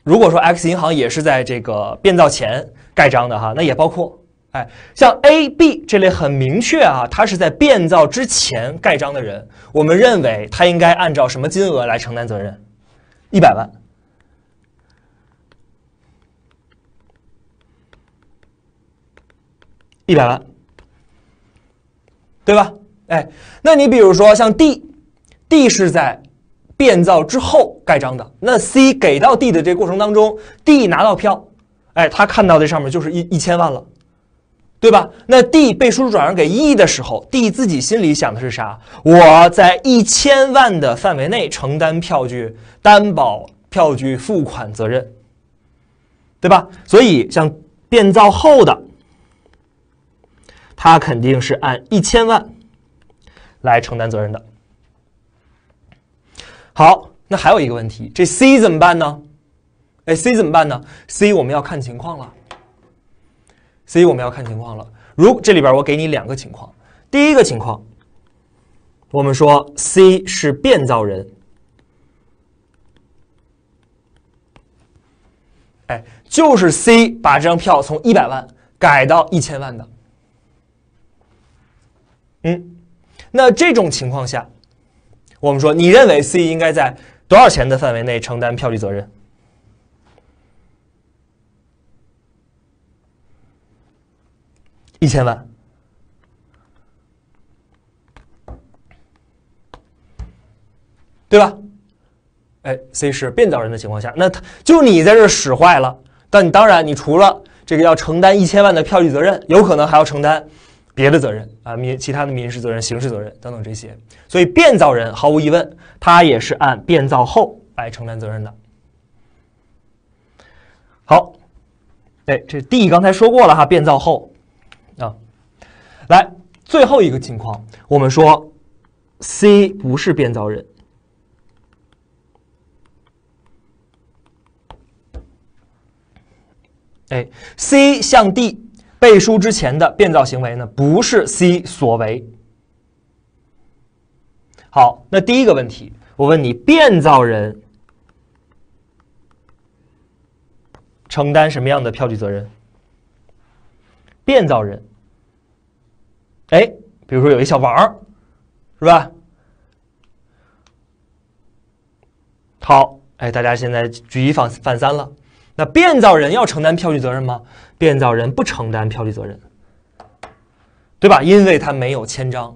[SPEAKER 1] 如果说 X 银行也是在这个变造前盖章的哈，那也包括，哎，像 A、B 这类很明确啊，他是在变造之前盖章的人，我们认为他应该按照什么金额来承担责任？一百万，一百万，对吧？哎，那你比如说像 D，D 是在变造之后。盖章的那 C 给到 D 的这过程当中，D 拿到票，哎，他看到这上面就是一一千万了，对吧？那 D 被书转让给 E 的时候，D 自己心里想的是啥？我在一千万的范围内承担票据担保、票据付款责任，对吧？所以像变造后的，他肯定是按一千万来承担责任的。好。那还有一个问题，这 C 怎么办呢？哎，C 怎么办呢？C 我们要看情况了。C 我们要看情况了。如这里边我给你两个情况，第一个情况，我们说 C 是变造人，哎，就是 C 把这张票从一百万改到一千万的。嗯，那这种情况下，我们说你认为 C 应该在。多少钱的范围内承担票据责任？一千万，对吧？哎，C 是变造人的情况下，那就你在这使坏了。但你当然，你除了这个要承担一千万的票据责任，有可能还要承担。别的责任啊，民其他的民事责任、刑事责任等等这些，所以变造人毫无疑问，他也是按变造后来承担责任的。好，哎，这 D 刚才说过了哈，变造后啊，来最后一个情况，我们说 C 不是变造人，哎，C 向 D。背书之前的变造行为呢，不是 C 所为。好，那第一个问题，我问你，变造人承担什么样的票据责任？变造人，哎，比如说有一小王，是吧？好，哎，大家现在举一反反三了。那变造人要承担票据责任吗？变造人不承担票据责任，对吧？因为他没有签章。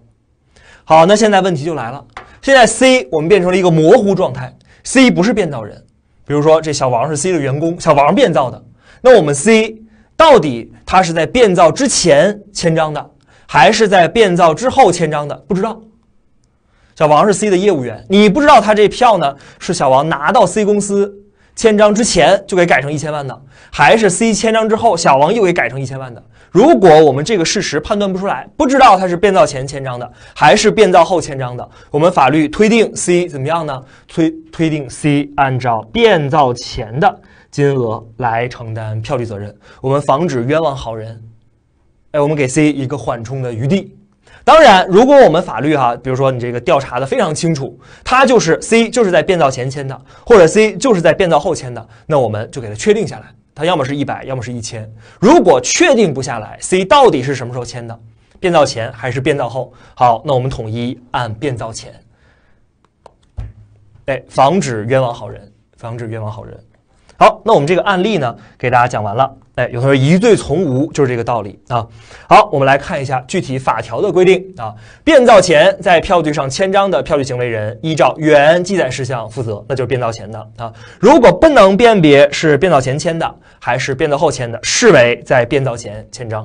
[SPEAKER 1] 好，那现在问题就来了，现在 C 我们变成了一个模糊状态，C 不是变造人。比如说，这小王是 C 的员工，小王变造的。那我们 C 到底他是在变造之前签章的，还是在变造之后签章的？不知道。小王是 C 的业务员，你不知道他这票呢是小王拿到 C 公司。千张之前就给改成一千万的，还是 C 千张之后小王又给改成一千万的。如果我们这个事实判断不出来，不知道他是变造前千张的还是变造后千张的，我们法律推定 C 怎么样呢？推推定 C 按照变造前的金额来承担票据责任。我们防止冤枉好人，哎，我们给 C 一个缓冲的余地。当然，如果我们法律哈，比如说你这个调查的非常清楚，他就是 C 就是在变造前签的，或者 C 就是在变造后签的，那我们就给他确定下来，他要么是一百，要么是一千。如果确定不下来，C 到底是什么时候签的，变造前还是变造后？好，那我们统一按变造前，哎，防止冤枉好人，防止冤枉好人。好，那我们这个案例呢，给大家讲完了。哎，有同学疑罪从无，就是这个道理啊。好，我们来看一下具体法条的规定啊。变造前在票据上签章的票据行为人，依照原记载事项负责，那就是变造前的啊。如果不能辨别是变造前签的还是变造后签的，视为在变造前签章，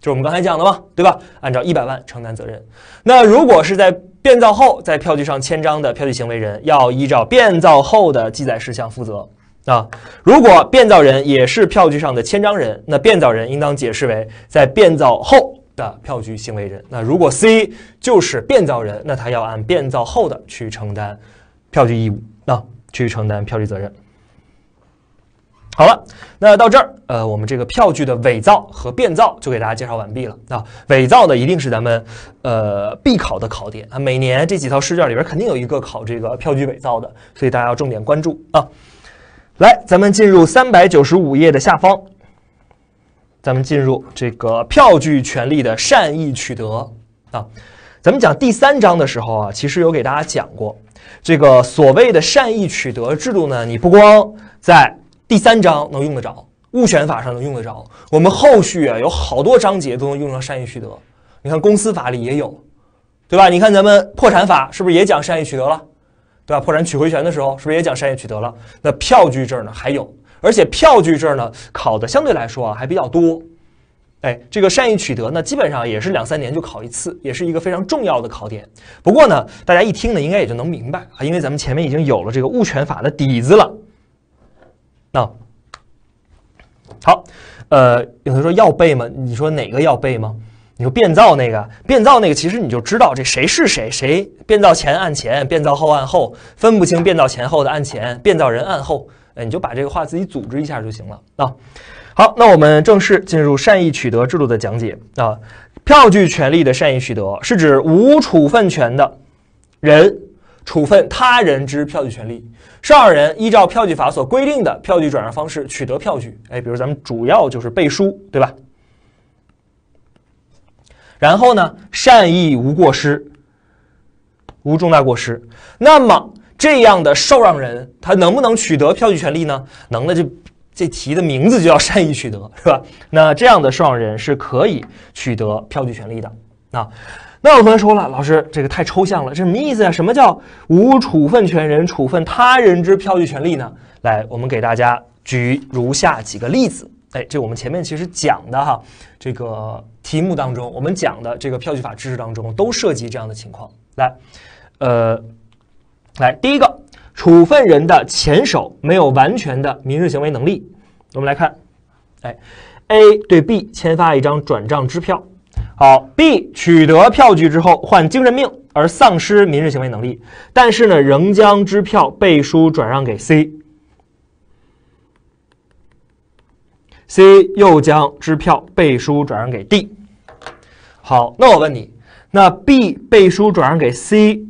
[SPEAKER 1] 就是我们刚才讲的嘛，对吧？按照一百万承担责任。那如果是在变造后在票据上签章的票据行为人，要依照变造后的记载事项负责。啊，如果变造人也是票据上的签章人，那变造人应当解释为在变造后的票据行为人。那如果 C 就是变造人，那他要按变造后的去承担票据义务，啊，去承担票据责任。好了，那到这儿，呃，我们这个票据的伪造和变造就给大家介绍完毕了。啊，伪造的一定是咱们呃必考的考点啊，每年这几套试卷里边肯定有一个考这个票据伪造的，所以大家要重点关注啊。来，咱们进入三百九十五页的下方。咱们进入这个票据权利的善意取得啊。咱们讲第三章的时候啊，其实有给大家讲过，这个所谓的善意取得制度呢，你不光在第三章能用得着，物权法上能用得着。我们后续啊，有好多章节都能用上善意取得。你看公司法里也有，对吧？你看咱们破产法是不是也讲善意取得了？对吧？破产取回权的时候，是不是也讲善意取得了？那票据这儿呢还有，而且票据这儿呢考的相对来说啊还比较多。哎，这个善意取得呢，基本上也是两三年就考一次，也是一个非常重要的考点。不过呢，大家一听呢，应该也就能明白啊，因为咱们前面已经有了这个物权法的底子了。那好，呃，有同学说要背吗？你说哪个要背吗？你说变造那个，变造那个，其实你就知道这谁是谁，谁变造前按前，变造后按后，分不清变造前后的按前，变造人按后，哎，你就把这个话自己组织一下就行了啊。好，那我们正式进入善意取得制度的讲解啊。票据权利的善意取得，是指无处分权的人处分他人之票据权利，少人依照票据法所规定的票据转让方式取得票据，哎，比如咱们主要就是背书，对吧？然后呢，善意无过失，无重大过失，那么这样的受让人，他能不能取得票据权利呢？能的，就。这题的名字就叫善意取得，是吧？那这样的受让人是可以取得票据权利的。啊。那有同学说了，老师这个太抽象了，这什么意思啊？什么叫无处分权人处分他人之票据权利呢？来，我们给大家举如下几个例子。哎，这我们前面其实讲的哈，这个题目当中，我们讲的这个票据法知识当中，都涉及这样的情况。来，呃，来第一个，处分人的前手没有完全的民事行为能力。我们来看，哎，A 对 B 签发一张转账支票，好，B 取得票据之后患精神病而丧失民事行为能力，但是呢，仍将支票背书转让给 C。C 又将支票背书转让给 D。好，那我问你，那 B 背书转让给 C，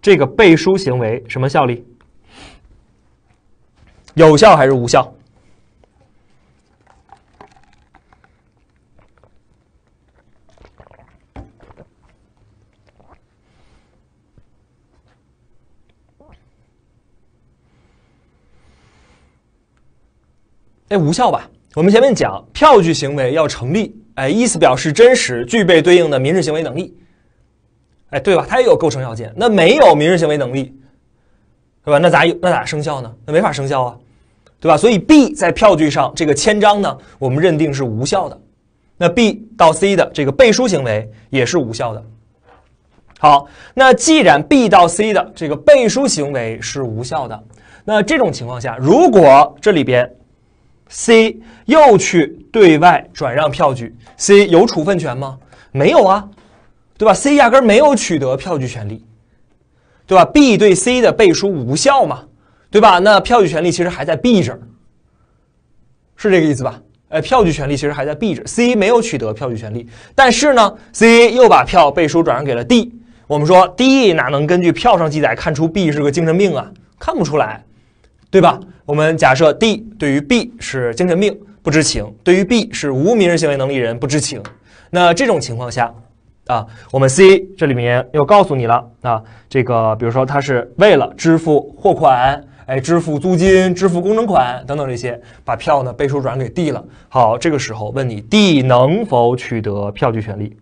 [SPEAKER 1] 这个背书行为什么效力？有效还是无效？哎，无效吧？我们前面讲，票据行为要成立，哎，意思表示真实，具备对应的民事行为能力，哎，对吧？它也有构成要件，那没有民事行为能力，对吧？那咋有？那咋生效呢？那没法生效啊，对吧？所以 B 在票据上这个签章呢，我们认定是无效的。那 B 到 C 的这个背书行为也是无效的。好，那既然 B 到 C 的这个背书行为是无效的，那这种情况下，如果这里边。C 又去对外转让票据，C 有处分权吗？没有啊，对吧？C 压根没有取得票据权利，对吧？B 对 C 的背书无效嘛，对吧？那票据权利其实还在 B 这儿，是这个意思吧？哎，票据权利其实还在 B 这 c 没有取得票据权利，但是呢，C 又把票背书转让给了 D，我们说 D 哪能根据票上记载看出 B 是个精神病啊？看不出来。对吧？我们假设 D 对于 B 是精神病，不知情；对于 B 是无民事行为能力人，不知情。那这种情况下，啊，我们 C 这里面又告诉你了，啊，这个比如说，他是为了支付货款，哎，支付租金、支付工程款等等这些，把票呢背书转给 D 了。好，这个时候问你，D 能否取得票据权利？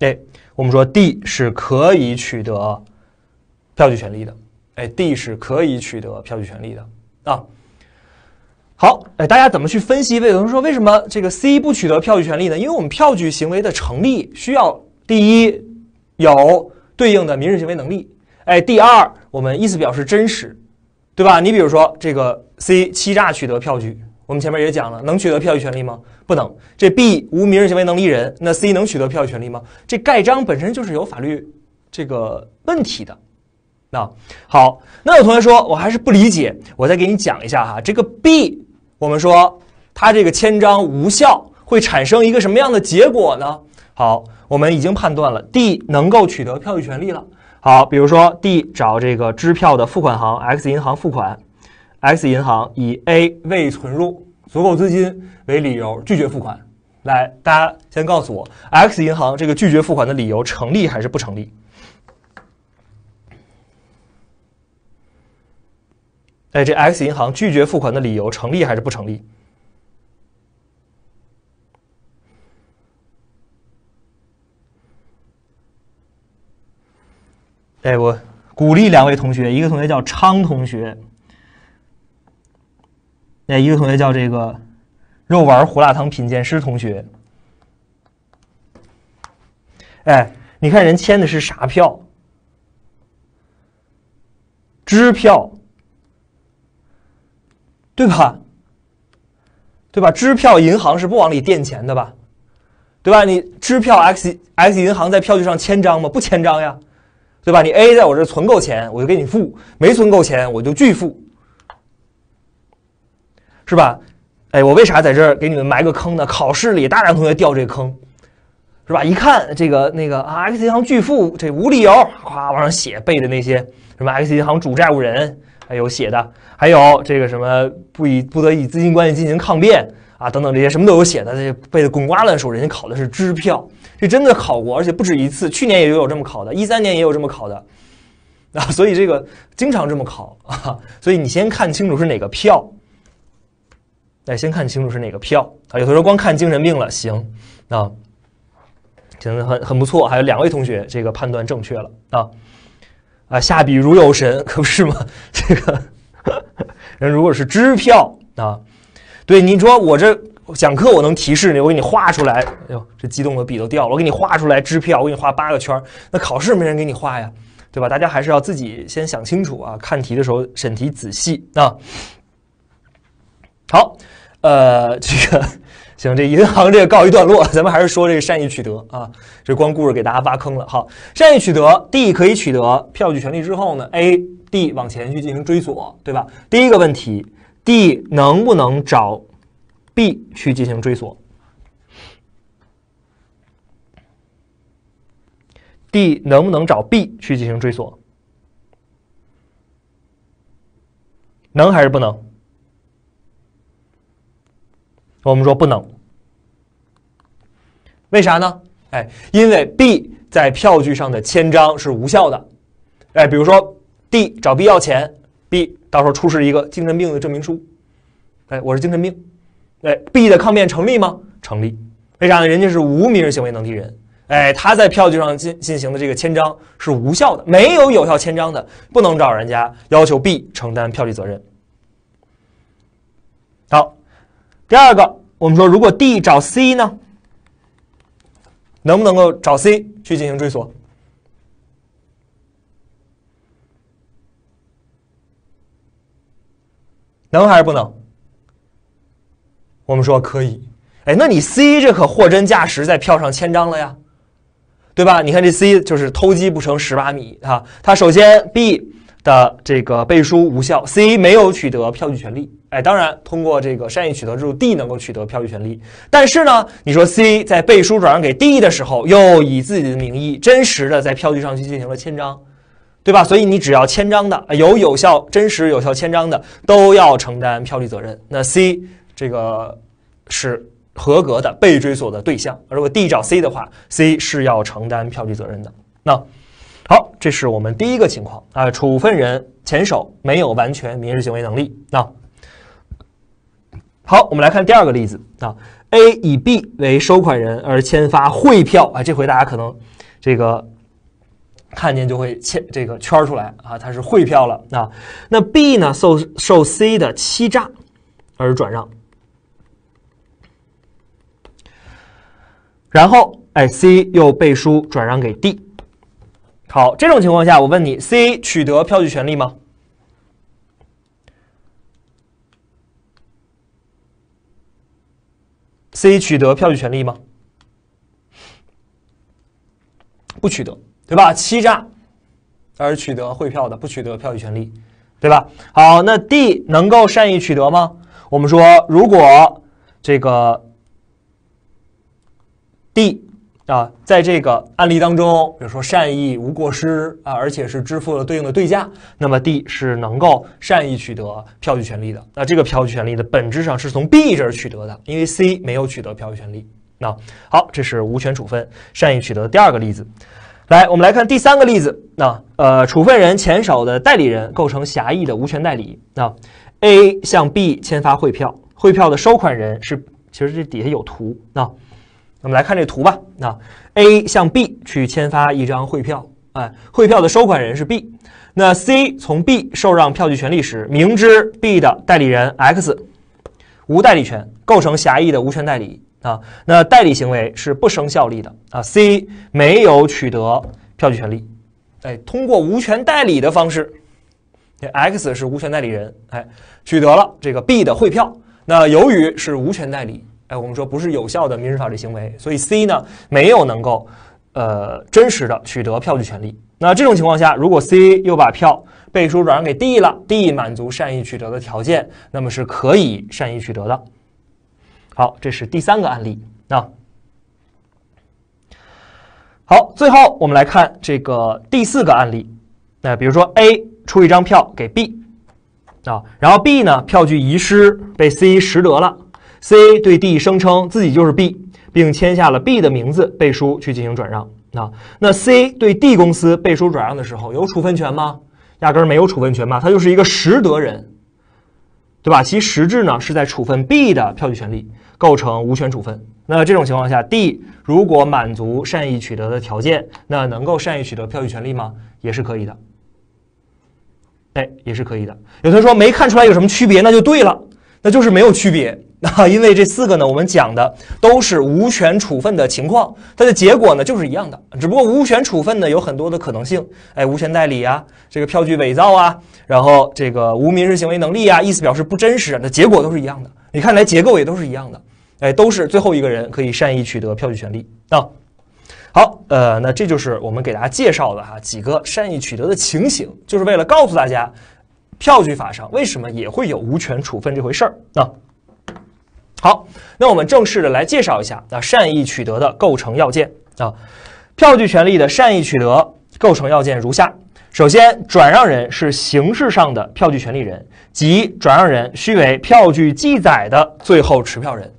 [SPEAKER 1] 哎，我们说 D 是可以取得票据权利的，哎，D 是可以取得票据权利的啊。好，哎，大家怎么去分析？为什么说，为什么这个 C 不取得票据权利呢？因为我们票据行为的成立需要，第一，有对应的民事行为能力，哎，第二，我们意思表示真实，对吧？你比如说这个 C 欺诈取得票据。我们前面也讲了，能取得票据权利吗？不能。这 B 无民事行为能力人，那 C 能取得票据权利吗？这盖章本身就是有法律这个问题的。那好，那有同学说，我还是不理解。我再给你讲一下哈，这个 B 我们说它这个签章无效，会产生一个什么样的结果呢？好，我们已经判断了 D 能够取得票据权利了。好，比如说 D 找这个支票的付款行 X 银行付款。X 银行以 A 未存入足够资金为理由拒绝付款。来，大家先告诉我，X 银行这个拒绝付款的理由成立还是不成立？哎，这 X 银行拒绝付款的理由成立还是不成立？哎，我鼓励两位同学，一个同学叫昌同学。那一个同学叫这个肉丸胡辣汤品鉴师同学，哎，你看人签的是啥票？支票，对吧？对吧？支票银行是不往里垫钱的吧？对吧？你支票 X X 银行在票据上签章吗？不签章呀，对吧？你 A 在我这存够钱，我就给你付；没存够钱，我就拒付。是吧？哎，我为啥在这儿给你们埋个坑呢？考试里大量同学掉这个坑，是吧？一看这个那个啊，X 银行拒付这无理由，咵往上写，背的那些什么 X 银行主债务人，还有写的，还有这个什么不以不得以资金关系进行抗辩啊，等等这些什么都有写的，这些背的滚瓜烂熟，人家考的是支票，这真的考过，而且不止一次，去年也有这么考的，一三年也有这么考的 [laughs] 啊，所以这个经常这么考啊，所以你先看清楚是哪个票。得先看清楚是哪个票啊！有同学光看精神病了，行啊，行，很很不错。还有两位同学这个判断正确了啊！啊，下笔如有神，可不是吗？这个人如果是支票啊，对你说我这讲课我能提示你，我给你画出来。哎呦，这激动的笔都掉了！我给你画出来支票，我给你画八个圈。那考试没人给你画呀，对吧？大家还是要自己先想清楚啊，看题的时候审题仔细啊。好，呃，这个行，这银行这个告一段落，[laughs] 咱们还是说这个善意取得啊，这光顾着给大家挖坑了。好，善意取得，D 可以取得票据权利之后呢，A、D 往前去进行追索，对吧？第一个问题，D 能不能找 B 去进行追索？D 能不能找 B 去进行追索？能还是不能？我们说不能，为啥呢？哎，因为 B 在票据上的签章是无效的。哎，比如说 D 找 B 要钱，B 到时候出示一个精神病的证明书，哎，我是精神病。哎，B 的抗辩成立吗？成立。为啥呢？人家是无民事行为能力人。哎，他在票据上进进行的这个签章是无效的，没有有效签章的，不能找人家要求 B 承担票据责任。好。第二个，我们说，如果 D 找 C 呢，能不能够找 C 去进行追索？能还是不能？我们说可以。哎，那你 C 这可货真价实在票上签章了呀，对吧？你看这 C 就是偷鸡不成蚀把米啊！他首先 B 的这个背书无效，C 没有取得票据权利。哎，当然，通过这个善意取得制度，D 能够取得票据权利。但是呢，你说 C 在背书转让给 D 的时候，又以自己的名义真实的在票据上去进行了签章，对吧？所以你只要签章的，有有效、真实、有效签章的，都要承担票据责任。那 C 这个是合格的被追索的对象。如果 D 找 C 的话，C 是要承担票据责任的。那好，这是我们第一个情况啊，处分人前手没有完全民事行为能力。那好，我们来看第二个例子啊。A 以 B 为收款人而签发汇票啊，这回大家可能这个看见就会签这个圈出来啊，它是汇票了啊。那 B 呢，受受 C 的欺诈而转让，然后哎 C 又背书转让给 D。好，这种情况下，我问你，C 取得票据权利吗？C 取得票据权利吗？不取得，对吧？欺诈而取得汇票的，不取得票据权利，对吧？好，那 D 能够善意取得吗？我们说，如果这个 D。啊，在这个案例当中，比如说善意无过失啊，而且是支付了对应的对价，那么 D 是能够善意取得票据权利的。那这个票据权利的本质上是从 B 这儿取得的，因为 C 没有取得票据权利。那好，这是无权处分善意取得的第二个例子。来，我们来看第三个例子。那呃，处分人前手的代理人构成狭义的无权代理。那 A 向 B 签发汇票，汇票的收款人是，其实这底下有图。那我们来看这图吧。那 A 向 B 去签发一张汇票，哎，汇票的收款人是 B。那 C 从 B 受让票据权利时，明知 B 的代理人 X 无代理权，构成狭义的无权代理啊。那代理行为是不生效力的啊。C 没有取得票据权利，哎，通过无权代理的方式，这 X 是无权代理人，哎，取得了这个 B 的汇票。那由于是无权代理。我们说不是有效的民事法律行为，所以 C 呢没有能够，呃真实的取得票据权利。那这种情况下，如果 C 又把票背书转让给 D 了，D 满足善意取得的条件，那么是可以善意取得的。好，这是第三个案例。啊，好，最后我们来看这个第四个案例。那比如说 A 出一张票给 B，啊，然后 B 呢票据遗失被 C 拾得了。C 对 D 声称自己就是 B，并签下了 B 的名字背书去进行转让。啊，那 C 对 D 公司背书转让的时候有处分权吗？压根儿没有处分权吧，他就是一个实得人，对吧？其实质呢是在处分 B 的票据权利，构成无权处分。那这种情况下，D 如果满足善意取得的条件，那能够善意取得票据权利吗？也是可以的。哎，也是可以的。有同学说没看出来有什么区别，那就对了，那就是没有区别。啊，[laughs] 因为这四个呢，我们讲的都是无权处分的情况，它的结果呢就是一样的。只不过无权处分呢有很多的可能性，哎，无权代理啊，这个票据伪造啊，然后这个无民事行为能力啊，意思表示不真实，那结果都是一样的。你看来结构也都是一样的，哎，都是最后一个人可以善意取得票据权利。啊。好，呃，那这就是我们给大家介绍的哈几个善意取得的情形，就是为了告诉大家，票据法上为什么也会有无权处分这回事儿。啊。好，那我们正式的来介绍一下啊，善意取得的构成要件啊，票据权利的善意取得构成要件如下：首先，转让人是形式上的票据权利人，即转让人须为票据记载的最后持票人。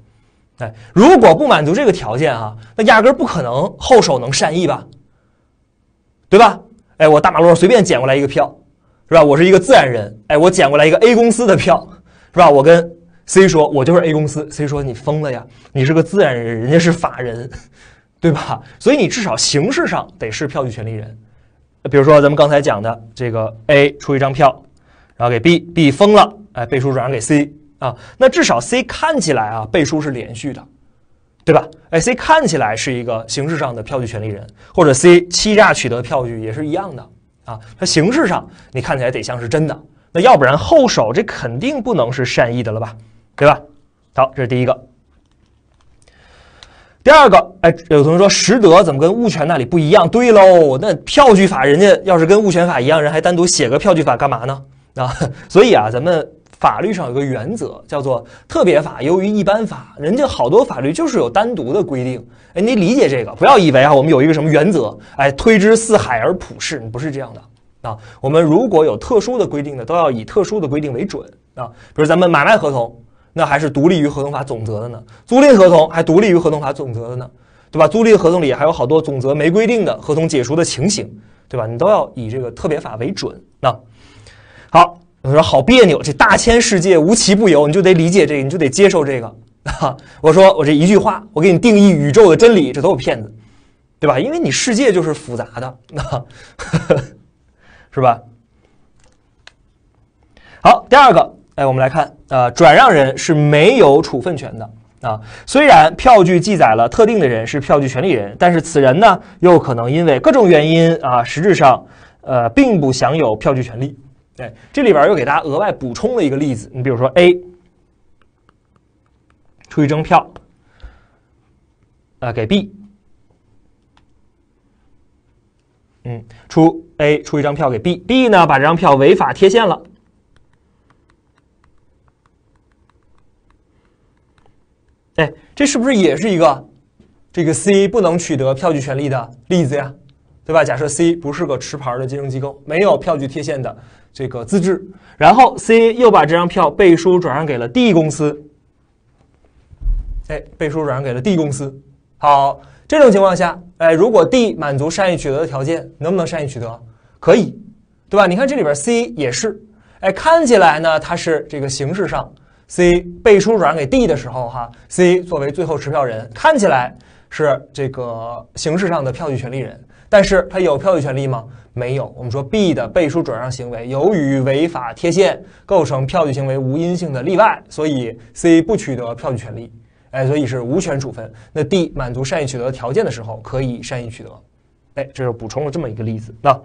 [SPEAKER 1] 哎，如果不满足这个条件啊，那压根儿不可能后手能善意吧？对吧？哎，我大马路上随便捡过来一个票，是吧？我是一个自然人，哎，我捡过来一个 A 公司的票，是吧？我跟。C 说：“我就是 A 公司。”C 说：“你疯了呀！你是个自然人，人家是法人，[laughs] 对吧？所以你至少形式上得是票据权利人。比如说咱们刚才讲的，这个 A 出一张票，然后给 B，B 疯了，哎，背书转让给 C 啊。那至少 C 看起来啊，背书是连续的，对吧？哎，C 看起来是一个形式上的票据权利人，或者 C 欺诈取得票据也是一样的啊。它形式上你看起来得像是真的，那要不然后手这肯定不能是善意的了吧？”对吧？好，这是第一个。第二个，哎，有同学说，拾得怎么跟物权那里不一样？对喽，那票据法人家要是跟物权法一样，人还单独写个票据法干嘛呢？啊，所以啊，咱们法律上有个原则叫做特别法优于一般法。人家好多法律就是有单独的规定，哎，你理解这个，不要以为啊，我们有一个什么原则，哎，推之四海而普世，不是这样的啊。我们如果有特殊的规定的，都要以特殊的规定为准啊。比如咱们买卖合同。那还是独立于合同法总则的呢？租赁合同还独立于合同法总则的呢，对吧？租赁合同里还有好多总则没规定的合同解除的情形，对吧？你都要以这个特别法为准。那好，我说好别扭，这大千世界无奇不有，你就得理解这个，你就得接受这个。哈，我说我这一句话，我给你定义宇宙的真理，这都是骗子，对吧？因为你世界就是复杂的，那 [laughs] 是吧？好，第二个，哎，我们来看。呃，转让人是没有处分权的啊。虽然票据记载了特定的人是票据权利人，但是此人呢，又可能因为各种原因啊，实质上，呃，并不享有票据权利。哎，这里边又给大家额外补充了一个例子，你比如说 A 出一张票，呃，给 B，嗯，出 A 出一张票给 B，B 呢把这张票违法贴现了。哎，这是不是也是一个这个 C 不能取得票据权利的例子呀？对吧？假设 C 不是个持牌的金融机构，没有票据贴现的这个资质，然后 C 又把这张票背书转让给了 D 公司。哎，背书转让给了 D 公司。好，这种情况下，哎，如果 D 满足善意取得的条件，能不能善意取得？可以，对吧？你看这里边 C 也是，哎，看起来呢，它是这个形式上。C 背书转让给 D 的时候，哈，C 作为最后持票人，看起来是这个形式上的票据权利人，但是他有票据权利吗？没有。我们说 B 的背书转让行为由于违法贴现，构成票据行为无因性的例外，所以 C 不取得票据权利，哎，所以是无权处分。那 D 满足善意取得条件的时候，可以善意取得，哎，这就补充了这么一个例子，那，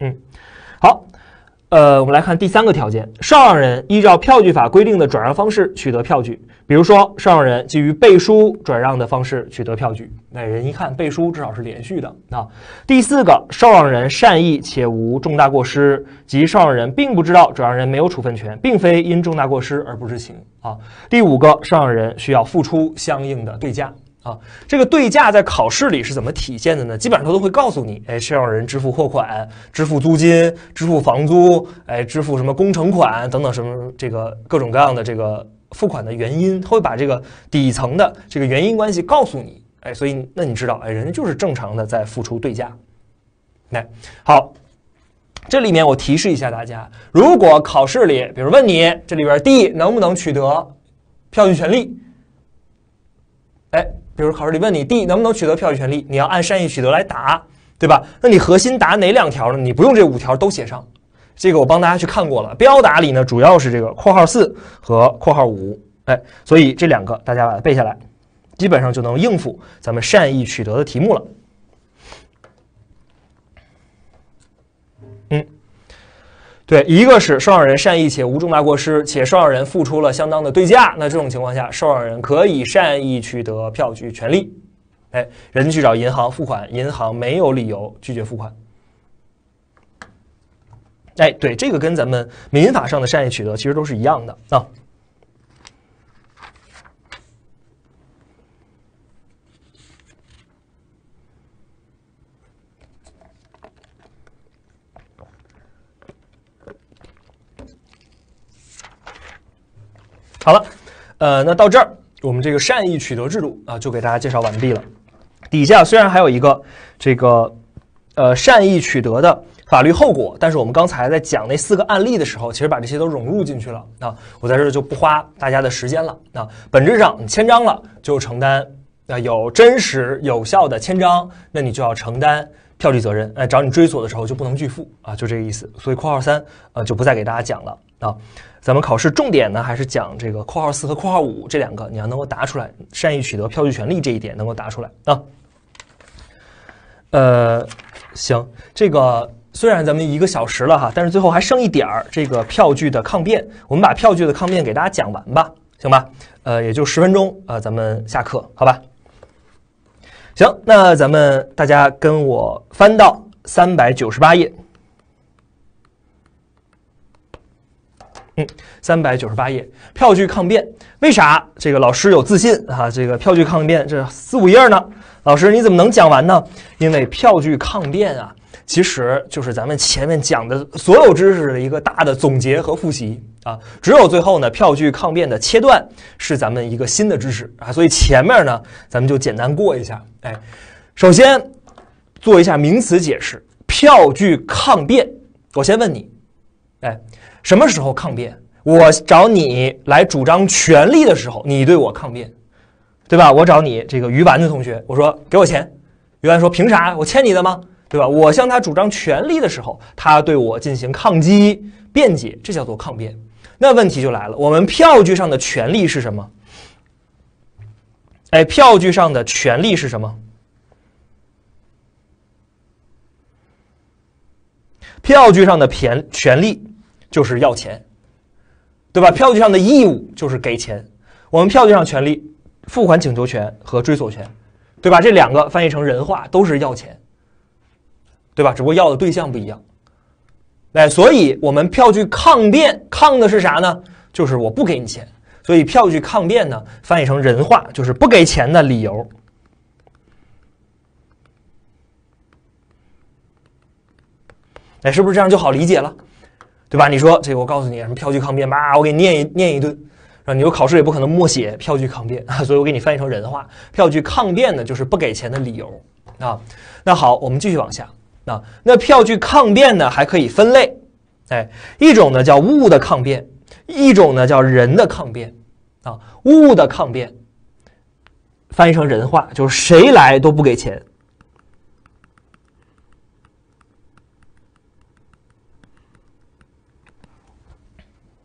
[SPEAKER 1] 嗯。呃，我们来看第三个条件，受让人依照票据法规定的转让方式取得票据，比如说，受让人基于背书转让的方式取得票据，那人一看背书至少是连续的啊。第四个，受让人善意且无重大过失，即受让人并不知道转让人没有处分权，并非因重大过失而不知情啊。第五个，受让人需要付出相应的对价。啊，这个对价在考试里是怎么体现的呢？基本上他都会告诉你，哎，这样人支付货款、支付租金、支付房租，哎，支付什么工程款等等什么这个各种各样的这个付款的原因，会把这个底层的这个原因关系告诉你，哎，所以那你知道，哎，人家就是正常的在付出对价。来，好，这里面我提示一下大家，如果考试里，比如问你这里边 D 能不能取得票据权利，哎。比如考试里问你 D 能不能取得票据权利，你要按善意取得来答，对吧？那你核心答哪两条呢？你不用这五条都写上，这个我帮大家去看过了。标答里呢，主要是这个括号四和括号五，哎，所以这两个大家把它背下来，基本上就能应付咱们善意取得的题目了。对，一个是受让人善意且无重大过失，且受让人付出了相当的对价，那这种情况下，受让人可以善意取得票据权利。哎，人去找银行付款，银行没有理由拒绝付款。哎，对，这个跟咱们民法上的善意取得其实都是一样的啊。好了，呃，那到这儿，我们这个善意取得制度啊，就给大家介绍完毕了。底下虽然还有一个这个呃善意取得的法律后果，但是我们刚才在讲那四个案例的时候，其实把这些都融入进去了啊。我在这就不花大家的时间了啊。本质上，你签章了就承担啊，有真实有效的签章，那你就要承担。票据责任，哎，找你追索的时候就不能拒付啊，就这个意思。所以括号三，呃，就不再给大家讲了啊。咱们考试重点呢，还是讲这个括号四和括号五这两个，你要能够答出来，善意取得票据权利这一点能够答出来啊。呃，行，这个虽然咱们一个小时了哈，但是最后还剩一点儿这个票据的抗辩，我们把票据的抗辩给大家讲完吧，行吧？呃，也就十分钟啊，咱们下课，好吧？行，那咱们大家跟我翻到三百九十八页。嗯，三百九十八页，票据抗辩，为啥这个老师有自信啊？这个票据抗辩这四五页呢？老师你怎么能讲完呢？因为票据抗辩啊。其实就是咱们前面讲的所有知识的一个大的总结和复习啊，只有最后呢，票据抗辩的切断是咱们一个新的知识啊，所以前面呢，咱们就简单过一下。哎，首先做一下名词解释，票据抗辩。我先问你，哎，什么时候抗辩？我找你来主张权利的时候，你对我抗辩，对吧？我找你这个于丸子同学，我说给我钱，于丸说凭啥？我欠你的吗？对吧？我向他主张权利的时候，他对我进行抗击、辩解，这叫做抗辩。那问题就来了：我们票据上的权利是什么？哎，票据上的权利是什么？票据上的权权利就是要钱，对吧？票据上的义务就是给钱。我们票据上权利，付款请求权和追索权，对吧？这两个翻译成人话都是要钱。对吧？只不过要的对象不一样，哎，所以我们票据抗辩抗的是啥呢？就是我不给你钱，所以票据抗辩呢，翻译成人话就是不给钱的理由。哎，是不是这样就好理解了？对吧？你说这个，我告诉你什么票据抗辩吧，我给你念一念一顿。啊，你说考试也不可能默写票据抗辩，[laughs] 所以我给你翻译成人话，票据抗辩呢就是不给钱的理由啊。那好，我们继续往下。啊，那票据抗辩呢，还可以分类，哎，一种呢叫物的抗辩，一种呢叫人的抗辩，啊，物的抗辩，翻译成人话就是谁来都不给钱，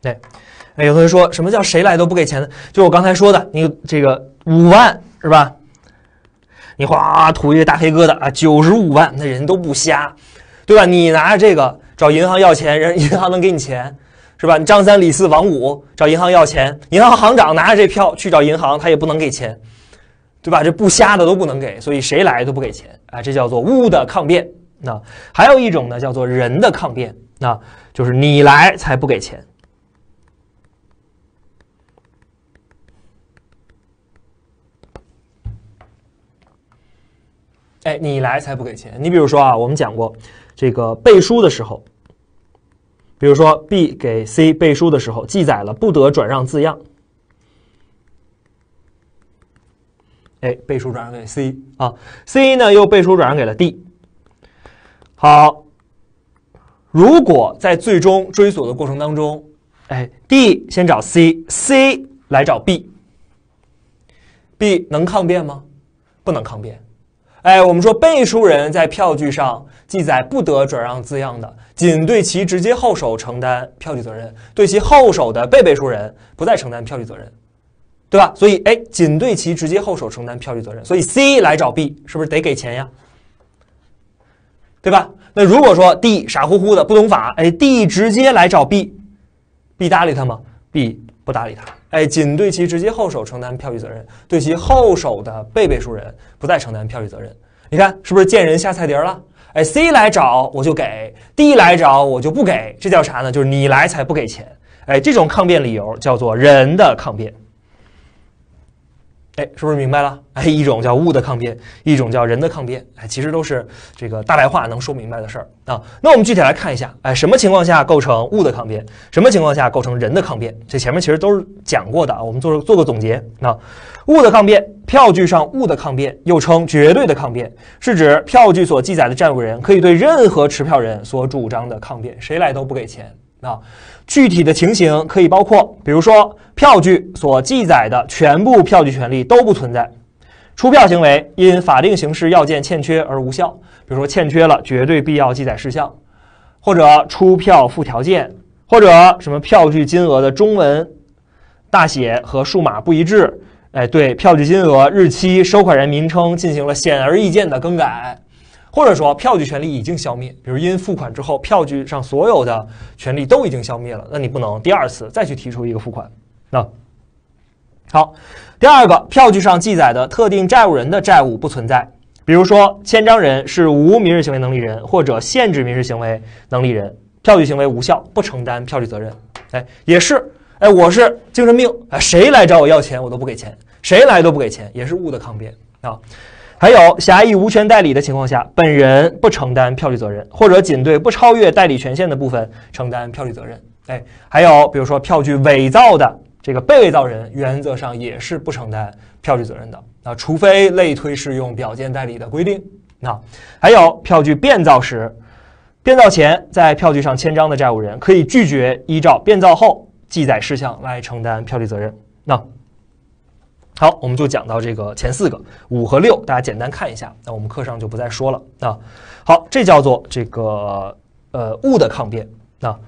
[SPEAKER 1] 哎，哎，有同学说什么叫谁来都不给钱呢？就我刚才说的，你这个五万是吧？你哗涂一个大黑疙瘩啊，九十五万，那人都不瞎，对吧？你拿着这个找银行要钱，人 [laughs] 银行能给你钱，是吧？你张三李四王五找银行要钱，银行行长拿着这票去找银行，他也不能给钱，对吧？这不瞎的都不能给，所以谁来都不给钱啊！这叫做物的抗辩。那还有一种呢，叫做人的抗辩，那就是你来才不给钱。哎，你来才不给钱。你比如说啊，我们讲过这个背书的时候，比如说 B 给 C 背书的时候，记载了不得转让字样。哎，背书转让给 C 啊，C 呢又背书转让给了 D。好，如果在最终追索的过程当中，哎，D 先找 C，C 来找 B，B 能抗辩吗？不能抗辩。哎，我们说背书人在票据上记载不得转让字样的，仅对其直接后手承担票据责任，对其后手的被背书人不再承担票据责任，对吧？所以，哎，仅对其直接后手承担票据责任。所以，C 来找 B 是不是得给钱呀？对吧？那如果说 D 傻乎乎的不懂法，哎，D 直接来找 B，B 搭理他吗？B。不搭理他，哎，仅对其直接后手承担票据责任，对其后手的被背书人不再承担票据责任。你看，是不是见人下菜碟了？哎，C 来找我就给，D 来找我就不给，这叫啥呢？就是你来才不给钱，哎，这种抗辩理由叫做人的抗辩。哎，是不是明白了？哎，一种叫物的抗辩，一种叫人的抗辩。哎，其实都是这个大白话能说明白的事儿啊。那我们具体来看一下，哎，什么情况下构成物的抗辩？什么情况下构成人的抗辩？这前面其实都是讲过的啊。我们做做个总结。那物的抗辩，票据上物的抗辩，又称绝对的抗辩，是指票据所记载的债务人可以对任何持票人所主张的抗辩，谁来都不给钱。啊，具体的情形可以包括，比如说，票据所记载的全部票据权利都不存在，出票行为因法定形式要件欠缺而无效，比如说欠缺了绝对必要记载事项，或者出票附条件，或者什么票据金额的中文大写和数码不一致，哎，对票据金额、日期、收款人名称进行了显而易见的更改。或者说，票据权利已经消灭，比如因付款之后，票据上所有的权利都已经消灭了，那你不能第二次再去提出一个付款。那好，第二个，票据上记载的特定债务人的债务不存在，比如说签章人是无民事行为能力人或者限制民事行为能力人，票据行为无效，不承担票据责任。哎，也是，哎，我是精神病，哎，谁来找我要钱，我都不给钱，谁来都不给钱，也是物的抗辩啊。还有狭义无权代理的情况下，本人不承担票据责任，或者仅对不超越代理权限的部分承担票据责任。哎，还有，比如说票据伪造的这个被伪造人，原则上也是不承担票据责任的啊，除非类推适用表见代理的规定。那还有，票据变造时，变造前在票据上签章的债务人可以拒绝依照变造后记载事项来承担票据责任。那。好，我们就讲到这个前四个五和六，大家简单看一下。那我们课上就不再说了啊。好，这叫做这个呃物的抗辩啊。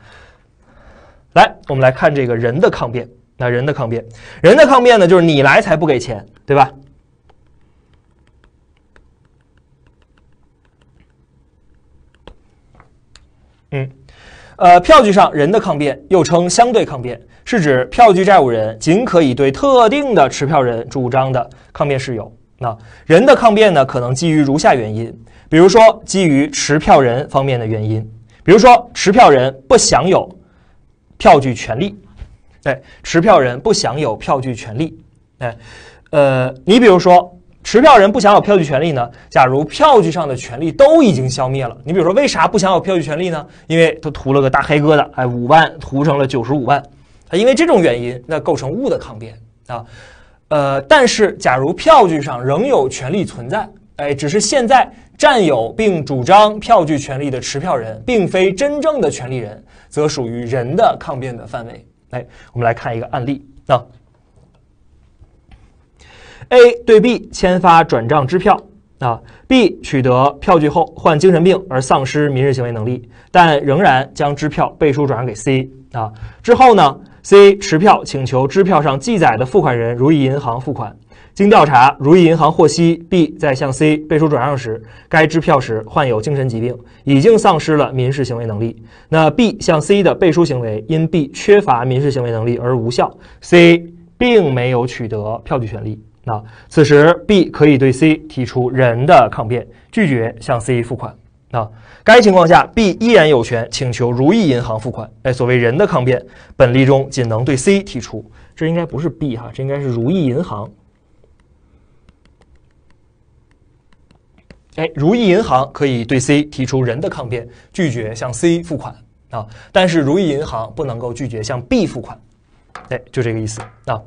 [SPEAKER 1] 来，我们来看这个人的抗辩。那人的抗辩，人的抗辩呢，就是你来才不给钱，对吧？嗯。呃，票据上人的抗辩又称相对抗辩，是指票据债务人仅可以对特定的持票人主张的抗辩事由。那人的抗辩呢，可能基于如下原因，比如说基于持票人方面的原因，比如说持票人不享有票据权利，哎，持票人不享有票据权利，哎，呃，你比如说。持票人不享有票据权利呢？假如票据上的权利都已经消灭了，你比如说，为啥不享有票据权利呢？因为他涂了个大黑疙瘩，哎，五万涂成了九十五万，他因为这种原因，那构成物的抗辩啊，呃，但是假如票据上仍有权利存在，哎，只是现在占有并主张票据权利的持票人并非真正的权利人，则属于人的抗辩的范围。来，我们来看一个案例啊。A 对 B 签发转账支票，啊，B 取得票据后患精神病而丧失民事行为能力，但仍然将支票背书转让给 C，啊，之后呢，C 持票请求支票上记载的付款人如意银行付款。经调查，如意银行获悉 B 在向 C 背书转让时，该支票时患有精神疾病，已经丧失了民事行为能力。那 B 向 C 的背书行为因 B 缺乏民事行为能力而无效，C 并没有取得票据权利。啊，此时 B 可以对 C 提出人的抗辩，拒绝向 C 付款。啊，该情况下 B 依然有权请求如意银行付款。哎，所谓人的抗辩，本例中仅能对 C 提出，这应该不是 B 哈，这应该是如意银行。哎，如意银行可以对 C 提出人的抗辩，拒绝向 C 付款。啊，但是如意银行不能够拒绝向 B 付款。哎，就这个意思。啊，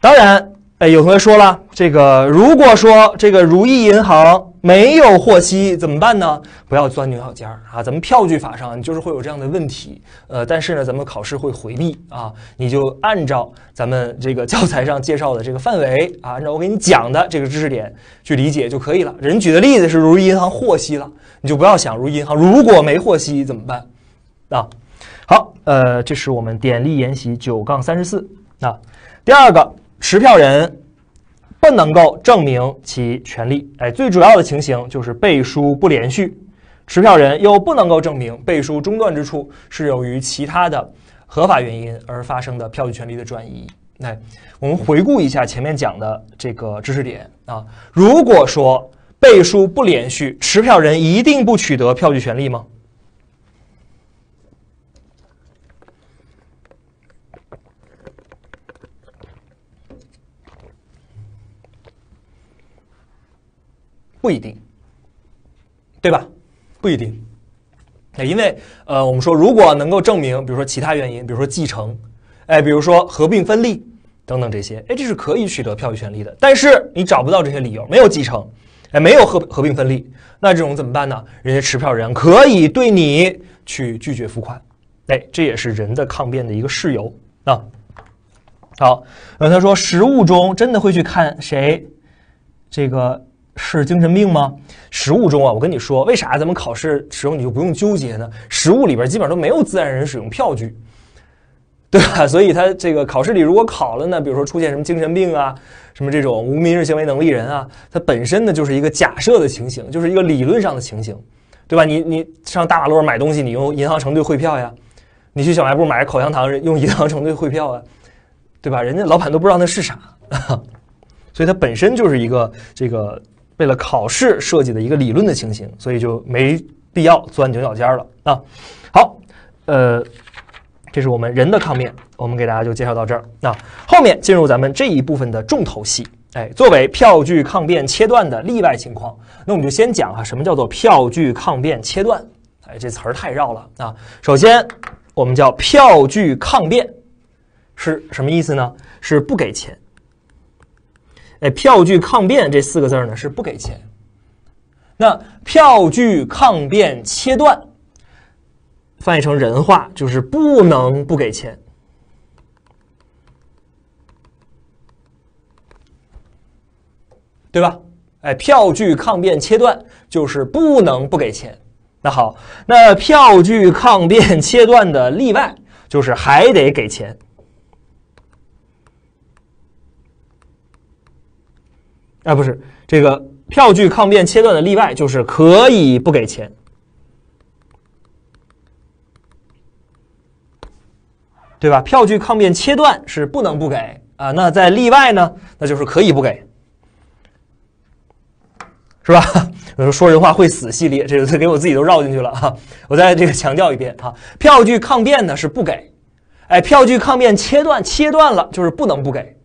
[SPEAKER 1] 当然。哎，有同学说了，这个如果说这个如意银行没有获悉怎么办呢？不要钻牛角尖儿啊！咱们票据法上你就是会有这样的问题，呃，但是呢，咱们考试会回避啊，[laughs] 你就按照咱们这个教材上介绍的这个范围啊，按照我给你讲的这个知识点去理解就可以了。人举的例子是如意银行获悉了，你就不要想如意银行如果没获悉怎么办啊？好，呃，这是我们典例研习九杠三十四啊，第二个。持票人不能够证明其权利，哎，最主要的情形就是背书不连续，持票人又不能够证明背书中断之处是由于其他的合法原因而发生的票据权利的转移。哎，我们回顾一下前面讲的这个知识点啊，如果说背书不连续，持票人一定不取得票据权利吗？不一定，对吧？不一定，哎，因为呃，我们说，如果能够证明，比如说其他原因，比如说继承，哎，比如说合并分立等等这些，哎，这是可以取得票据权利的。但是你找不到这些理由，没有继承，哎，没有合合并分立，那这种怎么办呢？人家持票人可以对你去拒绝付款，哎，这也是人的抗辩的一个事由啊。好，后他说，实物中真的会去看谁这个。是精神病吗？实物中啊，我跟你说，为啥咱们考试时候你就不用纠结呢？实物里边基本上都没有自然人使用票据，对吧？[laughs] 所以他这个考试里如果考了呢，比如说出现什么精神病啊，什么这种无民事行为能力人啊，它本身呢就是一个假设的情形，就是一个理论上的情形，对吧？你你上大马路上买东西，你用银行承兑汇票呀？你去小卖部买口香糖，用银行承兑汇票啊？对吧？人家老板都不知道那是啥，[laughs] 所以他本身就是一个这个。为了考试设计的一个理论的情形，所以就没必要钻牛角尖了啊。好，呃，这是我们人的抗辩，我们给大家就介绍到这儿。那后面进入咱们这一部分的重头戏，哎，作为票据抗辩切断的例外情况，那我们就先讲啊，什么叫做票据抗辩切断？哎，这词儿太绕了啊。首先，我们叫票据抗辩是什么意思呢？是不给钱。哎，票据抗辩这四个字呢是不给钱。那票据抗辩切断，翻译成人话就是不能不给钱，对吧？哎，票据抗辩切断就是不能不给钱。那好，那票据抗辩切断的例外就是还得给钱。哎，不是这个票据抗辩切断的例外，就是可以不给钱，对吧？票据抗辩切断是不能不给啊。那在例外呢，那就是可以不给，是吧？[laughs] 我说说人话会死系列，这给我自己都绕进去了哈。我再这个强调一遍哈，票据抗辩呢是不给，哎，票据抗辩切断切断了，就是不能不给。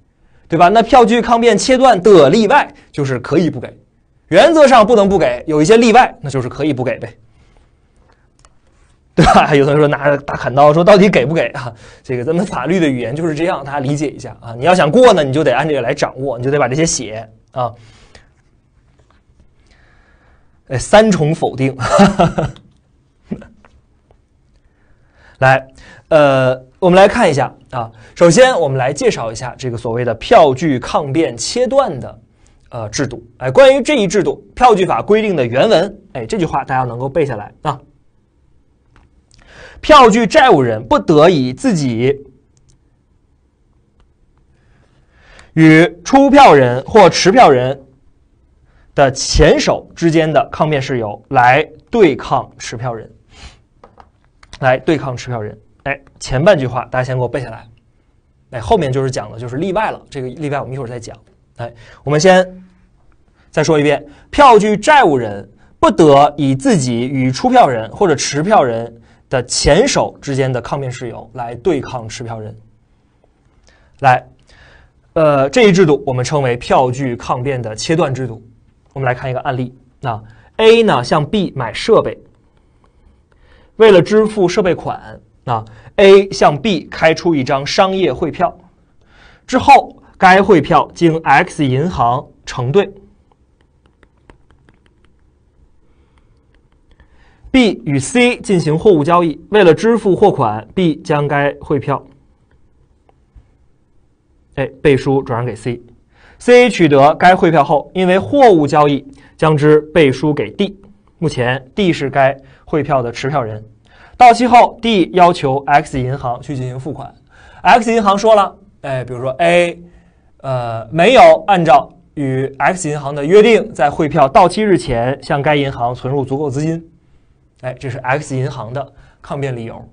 [SPEAKER 1] 对吧？那票据抗辩切断的例外就是可以不给，原则上不能不给，有一些例外，那就是可以不给呗，对吧？[laughs] 有同学说拿着大砍刀说到底给不给啊？这个咱们法律的语言就是这样，大家理解一下啊。你要想过呢，你就得按这个来掌握，你就得把这些写啊，哎，三重否定。[laughs] 来，呃，我们来看一下啊。首先，我们来介绍一下这个所谓的票据抗辩切断的呃制度。哎，关于这一制度，票据法规定的原文，哎，这句话大家能够背下来啊。票据债务人不得以自己与出票人或持票人的前手之间的抗辩事由来对抗持票人。来对抗持票人，哎，前半句话大家先给我背下来，哎，后面就是讲的就是例外了。这个例外我们一会儿再讲，哎，我们先再说一遍：票据债务人不得以自己与出票人或者持票人的前手之间的抗辩事由来对抗持票人。来，呃，这一制度我们称为票据抗辩的切断制度。我们来看一个案例：那 A 呢向 B 买设备。为了支付设备款，啊，A 向 B 开出一张商业汇票，之后该汇票经 X 银行承兑。B 与 C 进行货物交易，为了支付货款，B 将该汇票，哎，背书转让给 C。C 取得该汇票后，因为货物交易，将之背书给 D。目前，D 是该汇票的持票人，到期后，D 要求 X 银行去进行付款。X 银行说了，哎，比如说 A，呃，没有按照与 X 银行的约定，在汇票到期日前向该银行存入足够资金。哎，这是 X 银行的抗辩理由。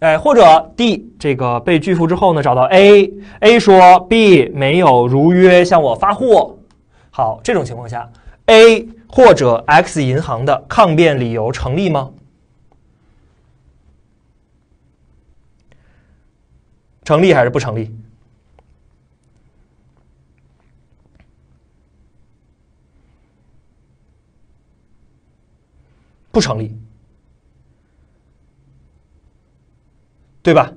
[SPEAKER 1] 哎，或者 D 这个被拒付之后呢，找到 A，A 说 B 没有如约向我发货。好，这种情况下，A。或者 X 银行的抗辩理由成立吗？成立还是不成立？不成立，对吧？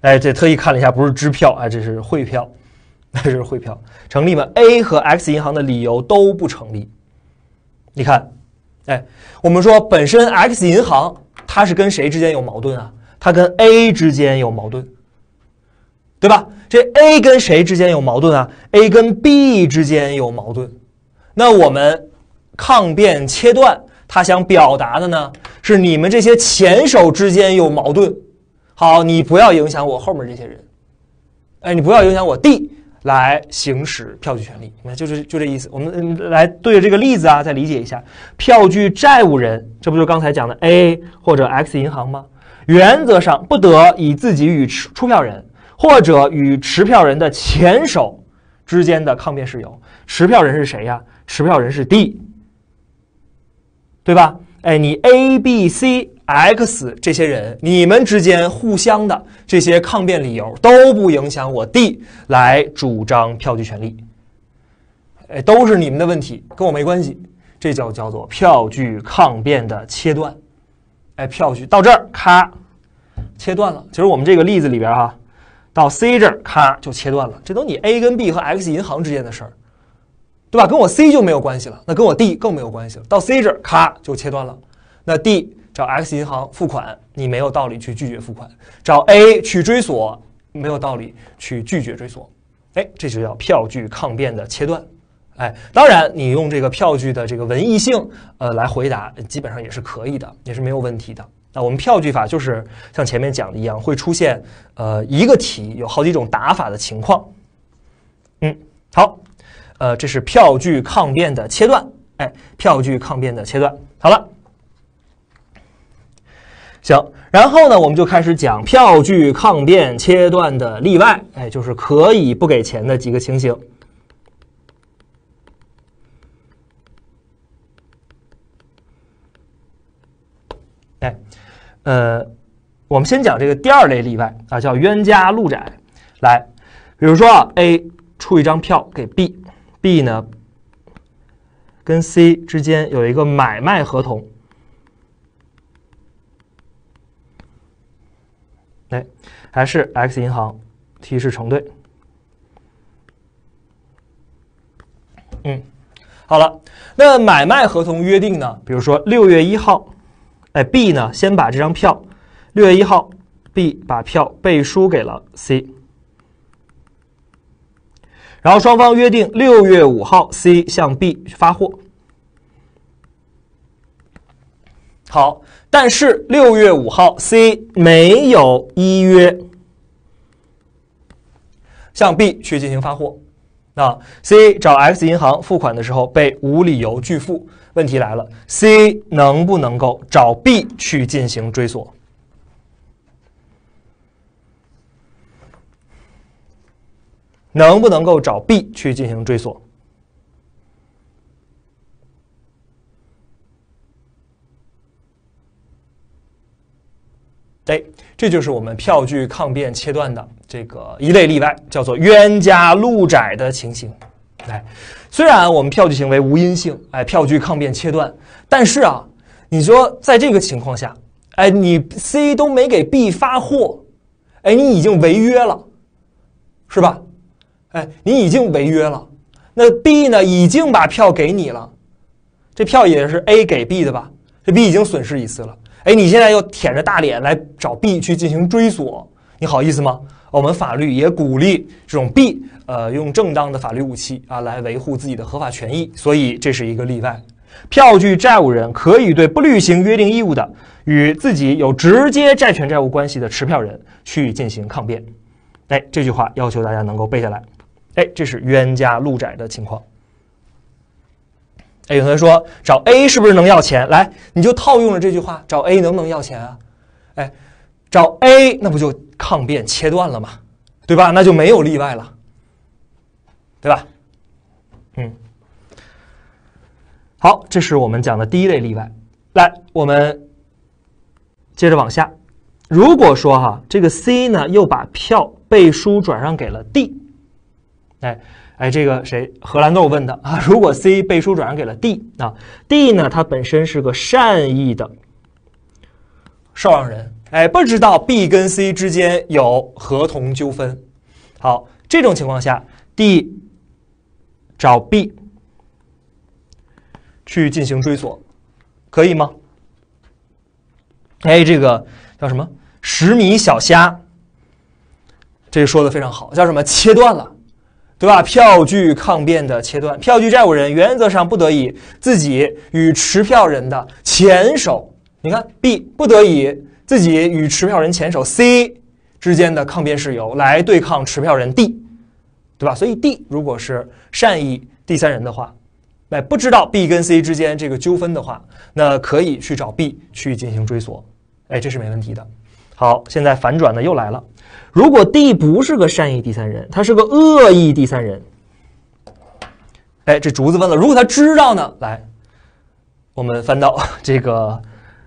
[SPEAKER 1] 哎，这特意看了一下，不是支票，哎，这是汇票，[laughs] 这是汇票，成立吗？A 和 X 银行的理由都不成立。你看，哎，我们说本身 X 银行它是跟谁之间有矛盾啊？它跟 A 之间有矛盾，对吧？这 A 跟谁之间有矛盾啊？A 跟 B 之间有矛盾。那我们抗辩切断他想表达的呢？是你们这些前手之间有矛盾。好，你不要影响我后面这些人。哎，你不要影响我 D。来行使票据权利，那就是就这意思。我们来对着这个例子啊，再理解一下。票据债务人，这不就刚才讲的 A 或者 X 银行吗？原则上不得以自己与持出票人或者与持票人的前手之间的抗辩事由。持票人是谁呀？持票人是 D，对吧？哎，你 A、B、C。x 这些人，你们之间互相的这些抗辩理由都不影响我 d 来主张票据权利。哎，都是你们的问题，跟我没关系。这叫叫做票据抗辩的切断。哎，票据到这儿咔切断了。其实我们这个例子里边哈，到 c 这儿咔就切断了。这都你 a 跟 b 和 x 银行之间的事儿，对吧？跟我 c 就没有关系了。那跟我 d 更没有关系了。到 c 这儿咔就切断了。那 d。找 X 银行付款，你没有道理去拒绝付款；找 A 去追索，没有道理去拒绝追索。哎，这就叫票据抗辩的切断。哎，当然，你用这个票据的这个文艺性，呃，来回答，基本上也是可以的，也是没有问题的。那我们票据法就是像前面讲的一样，会出现呃一个题有好几种打法的情况。嗯，好，呃，这是票据抗辩的切断。哎，票据抗辩的切断，好了。行，然后呢，我们就开始讲票据抗辩切断的例外，哎，就是可以不给钱的几个情形。哎，呃，我们先讲这个第二类例外啊，叫冤家路窄。来，比如说啊，A 出一张票给 B，B 呢跟 C 之间有一个买卖合同。哎，还是 X 银行提示承兑。嗯，好了，那买卖合同约定呢？比如说六月一号，哎，B 呢先把这张票，六月一号，B 把票背书给了 C，然后双方约定六月五号，C 向 B 发货。好，但是六月五号，C 没有依约向 B 去进行发货。那 C 找 X 银行付款的时候被无理由拒付，问题来了，C 能不能够找 B 去进行追索？能不能够找 B 去进行追索？对，这就是我们票据抗辩切断的这个一类例外，叫做冤家路窄的情形。哎，虽然我们票据行为无因性，哎，票据抗辩切断，但是啊，你说在这个情况下，哎，你 C 都没给 B 发货，哎，你已经违约了，是吧？哎，你已经违约了。那 B 呢，已经把票给你了，这票也是 A 给 B 的吧？这 B 已经损失一次了。哎，你现在又舔着大脸来找 B 去进行追索，你好意思吗？我们法律也鼓励这种 B，呃，用正当的法律武器啊，来维护自己的合法权益。所以这是一个例外，票据债务人可以对不履行约定义务的与自己有直接债权债务关系的持票人去进行抗辩。哎，这句话要求大家能够背下来。哎，这是冤家路窄的情况。有同学说，找 A 是不是能要钱？来，你就套用了这句话，找 A 能不能要钱啊？哎，找 A 那不就抗辩切断了吗？对吧？那就没有例外了，对吧？嗯，好，这是我们讲的第一类例外。来，我们接着往下。如果说哈，这个 C 呢又把票背书转让给了 D，哎。哎，这个谁？荷兰豆问的啊？如果 C 背书转让给了 D 啊，D 呢？他本身是个善意的受让人，哎，不知道 B 跟 C 之间有合同纠纷。好，这种情况下，D 找 B 去进行追索，可以吗？哎，这个叫什么？十米小虾，这说的非常好，叫什么？切断了。对吧？票据抗辩的切断，票据债务人原则上不得以自己与持票人的前手，你看 B 不得以自己与持票人前手 C 之间的抗辩事由来对抗持票人 D，对吧？所以 D 如果是善意第三人的话，哎，不知道 B 跟 C 之间这个纠纷的话，那可以去找 B 去进行追索，哎，这是没问题的。好，现在反转呢又来了。如果 D 不是个善意第三人，他是个恶意第三人。哎，这竹子问了，如果他知道呢？来，我们翻到 [laughs] 这个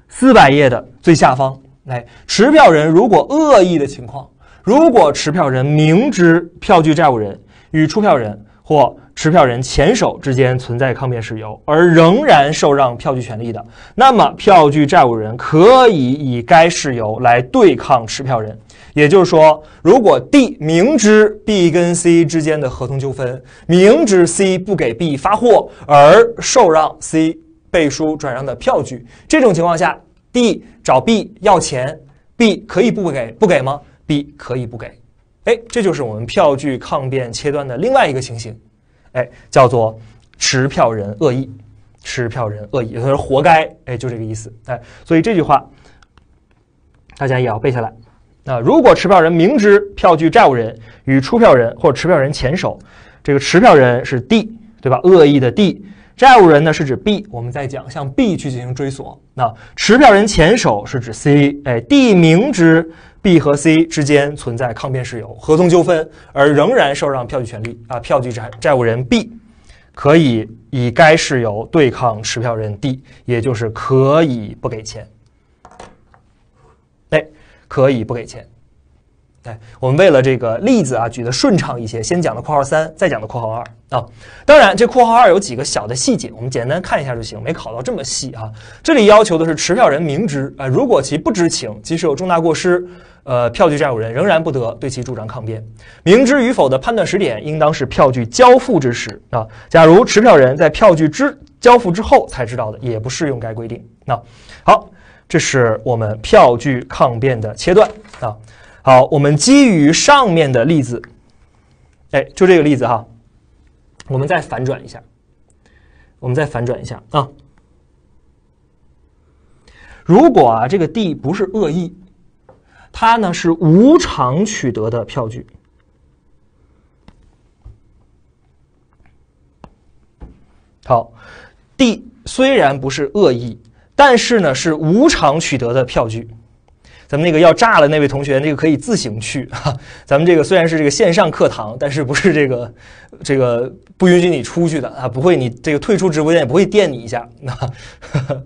[SPEAKER 1] 四百页的最下方。来，持票人如果恶意的情况，如果持票人明知票据债务人与出票人。或持票人前手之间存在抗辩事由，而仍然受让票据权利的，那么票据债务人可以以该事由来对抗持票人。也就是说，如果 D 明知 B 跟 C 之间的合同纠纷，明知 C 不给 B 发货而受让 C 背书转让的票据，这种情况下，D 找 B 要钱，B 可以不给不给吗？B 可以不给。哎，这就是我们票据抗辩切断的另外一个情形，哎，叫做持票人恶意，持票人恶意，他说活该，哎，就这个意思，哎，所以这句话大家也要背下来。那如果持票人明知票据债务人与出票人或者持票人前手，这个持票人是 D，对吧？恶意的 D 债务人呢是指 B，我们在讲向 B 去进行追索。那持票人前手是指 C，哎，D 明知。B 和 C 之间存在抗辩事由，合同纠纷，而仍然受让票据权利啊，票据债债务人 B 可以以该事由对抗持票人 D，也就是可以不给钱。哎，可以不给钱。哎，我们为了这个例子啊举的顺畅一些，先讲的括号三，再讲的括号二啊。当然，这括号二有几个小的细节，我们简单看一下就行，没考到这么细啊。这里要求的是持票人明知啊，如果其不知情，即使有重大过失。呃，票据债务人仍然不得对其主张抗辩。明知与否的判断时点，应当是票据交付之时啊。假如持票人在票据之交付之后才知道的，也不适用该规定。那好，这是我们票据抗辩的切断啊。好，我们基于上面的例子，哎，就这个例子哈，我们再反转一下，我们再反转一下啊。如果啊，这个 D 不是恶意。它呢是无偿取得的票据。好，D 虽然不是恶意，但是呢是无偿取得的票据。咱们那个要炸了那位同学，那个可以自行去啊。[laughs] 咱们这个虽然是这个线上课堂，但是不是这个这个不允许你出去的啊？不会，你这个退出直播间也不会电你一下啊。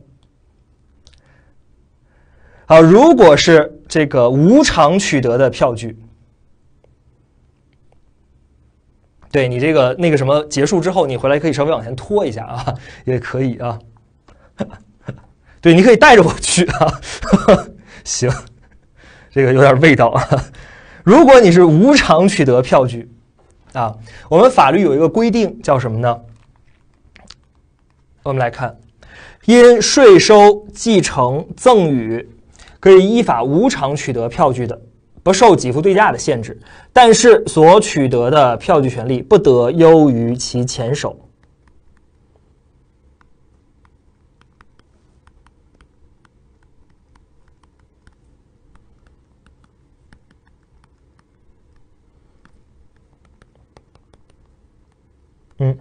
[SPEAKER 1] [laughs] 好，如果是。这个无偿取得的票据，对你这个那个什么结束之后，你回来可以稍微往前拖一下啊，也可以啊。[laughs] 对，你可以带着我去啊。[laughs] 行，这个有点味道。如果你是无偿取得票据啊，我们法律有一个规定叫什么呢？我们来看，因税收、继承、赠与。可以依法无偿取得票据的，不受给付对价的限制，但是所取得的票据权利不得优于其前手。嗯，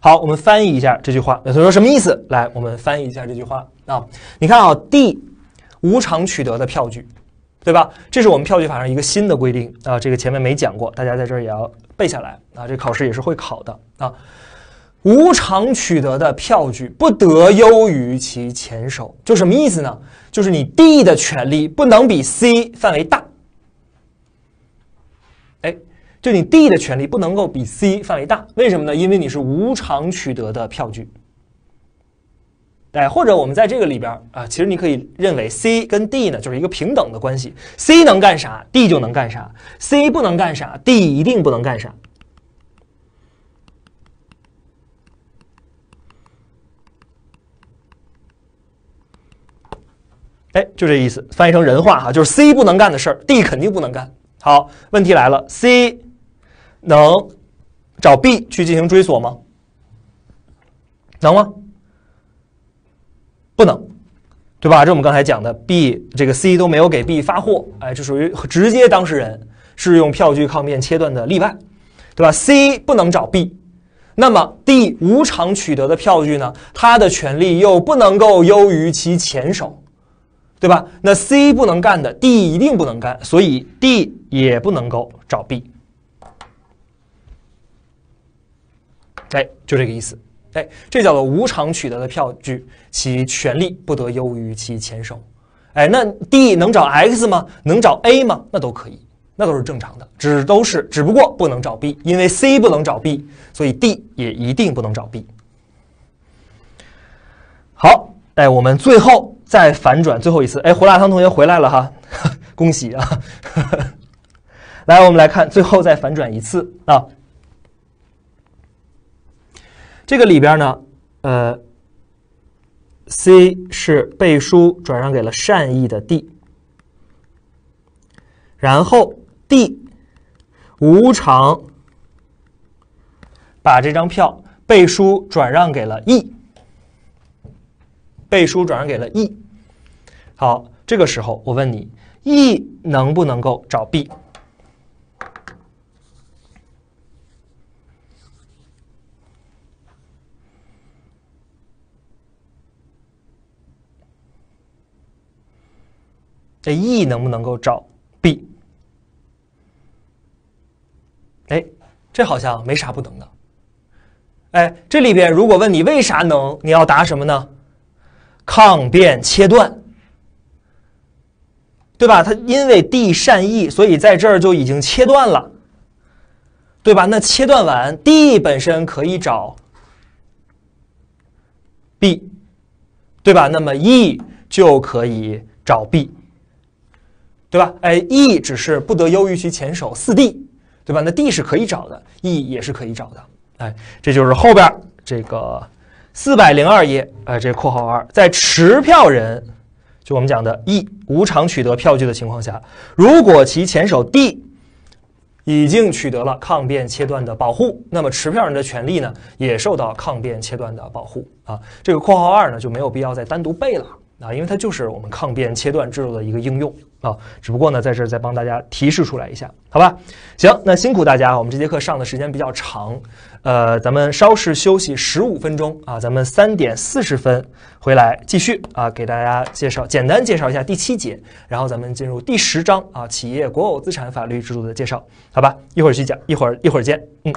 [SPEAKER 1] 好，我们翻译一下这句话。那他说什么意思？来，我们翻译一下这句话啊。你看啊，D。无偿取得的票据，对吧？这是我们票据法上一个新的规定啊，这个前面没讲过，大家在这也要背下来啊，这考试也是会考的啊。无偿取得的票据不得优于其前手，就什么意思呢？就是你 D 的权利不能比 C 范围大，哎，就你 D 的权利不能够比 C 范围大，为什么呢？因为你是无偿取得的票据。哎，或者我们在这个里边啊，其实你可以认为 C 跟 D 呢就是一个平等的关系，C 能干啥，D 就能干啥；C 不能干啥，D 一定不能干啥。哎，就这意思，翻译成人话哈，就是 C 不能干的事儿，D 肯定不能干。好，问题来了，C 能找 B 去进行追索吗？能吗？不能，对吧？这我们刚才讲的，B 这个 C 都没有给 B 发货，哎，这属于直接当事人是用票据抗辩切断的例外，对吧？C 不能找 B，那么 D 无偿取得的票据呢？他的权利又不能够优于其前手，对吧？那 C 不能干的，D 一定不能干，所以 D 也不能够找 B，哎，就这个意思。哎，这叫做无偿取得的票据，其权利不得优于其前手。哎，那 D 能找 X 吗？能找 A 吗？那都可以，那都是正常的，只都是，只不过不能找 B，因为 C 不能找 B，所以 D 也一定不能找 B。好，哎，我们最后再反转最后一次。哎，胡辣汤同学回来了哈，[laughs] 恭喜啊！[laughs] 来，我们来看最后再反转一次啊。这个里边呢，呃，C 是背书转让给了善意的 D，然后 D 无偿把这张票背书转让给了 E，背书转让给了 E。好，这个时候我问你，E 能不能够找 B？这 e 能不能够找 b？哎，这好像没啥不能的。哎，这里边如果问你为啥能，你要答什么呢？抗辩切断，对吧？它因为 d 善 E，所以在这儿就已经切断了，对吧？那切断完，d 本身可以找 b，对吧？那么 e 就可以找 b。对吧？哎，E 只是不得优于其前手。四 D，对吧？那 D 是可以找的，E 也是可以找的。哎，这就是后边这个四百零二页，哎，这括号二，在持票人就我们讲的 E 无偿取得票据的情况下，如果其前手 D 已经取得了抗辩切断的保护，那么持票人的权利呢，也受到抗辩切断的保护啊。这个括号二呢，就没有必要再单独背了。啊，因为它就是我们抗辩切断制度的一个应用啊，只不过呢，在这儿再帮大家提示出来一下，好吧？行，那辛苦大家，我们这节课上的时间比较长，呃，咱们稍事休息十五分钟啊，咱们三点四十分回来继续啊，给大家介绍，简单介绍一下第七节，然后咱们进入第十章啊，企业国有资产法律制度的介绍，好吧？一会儿去讲，一会儿一会儿见，嗯。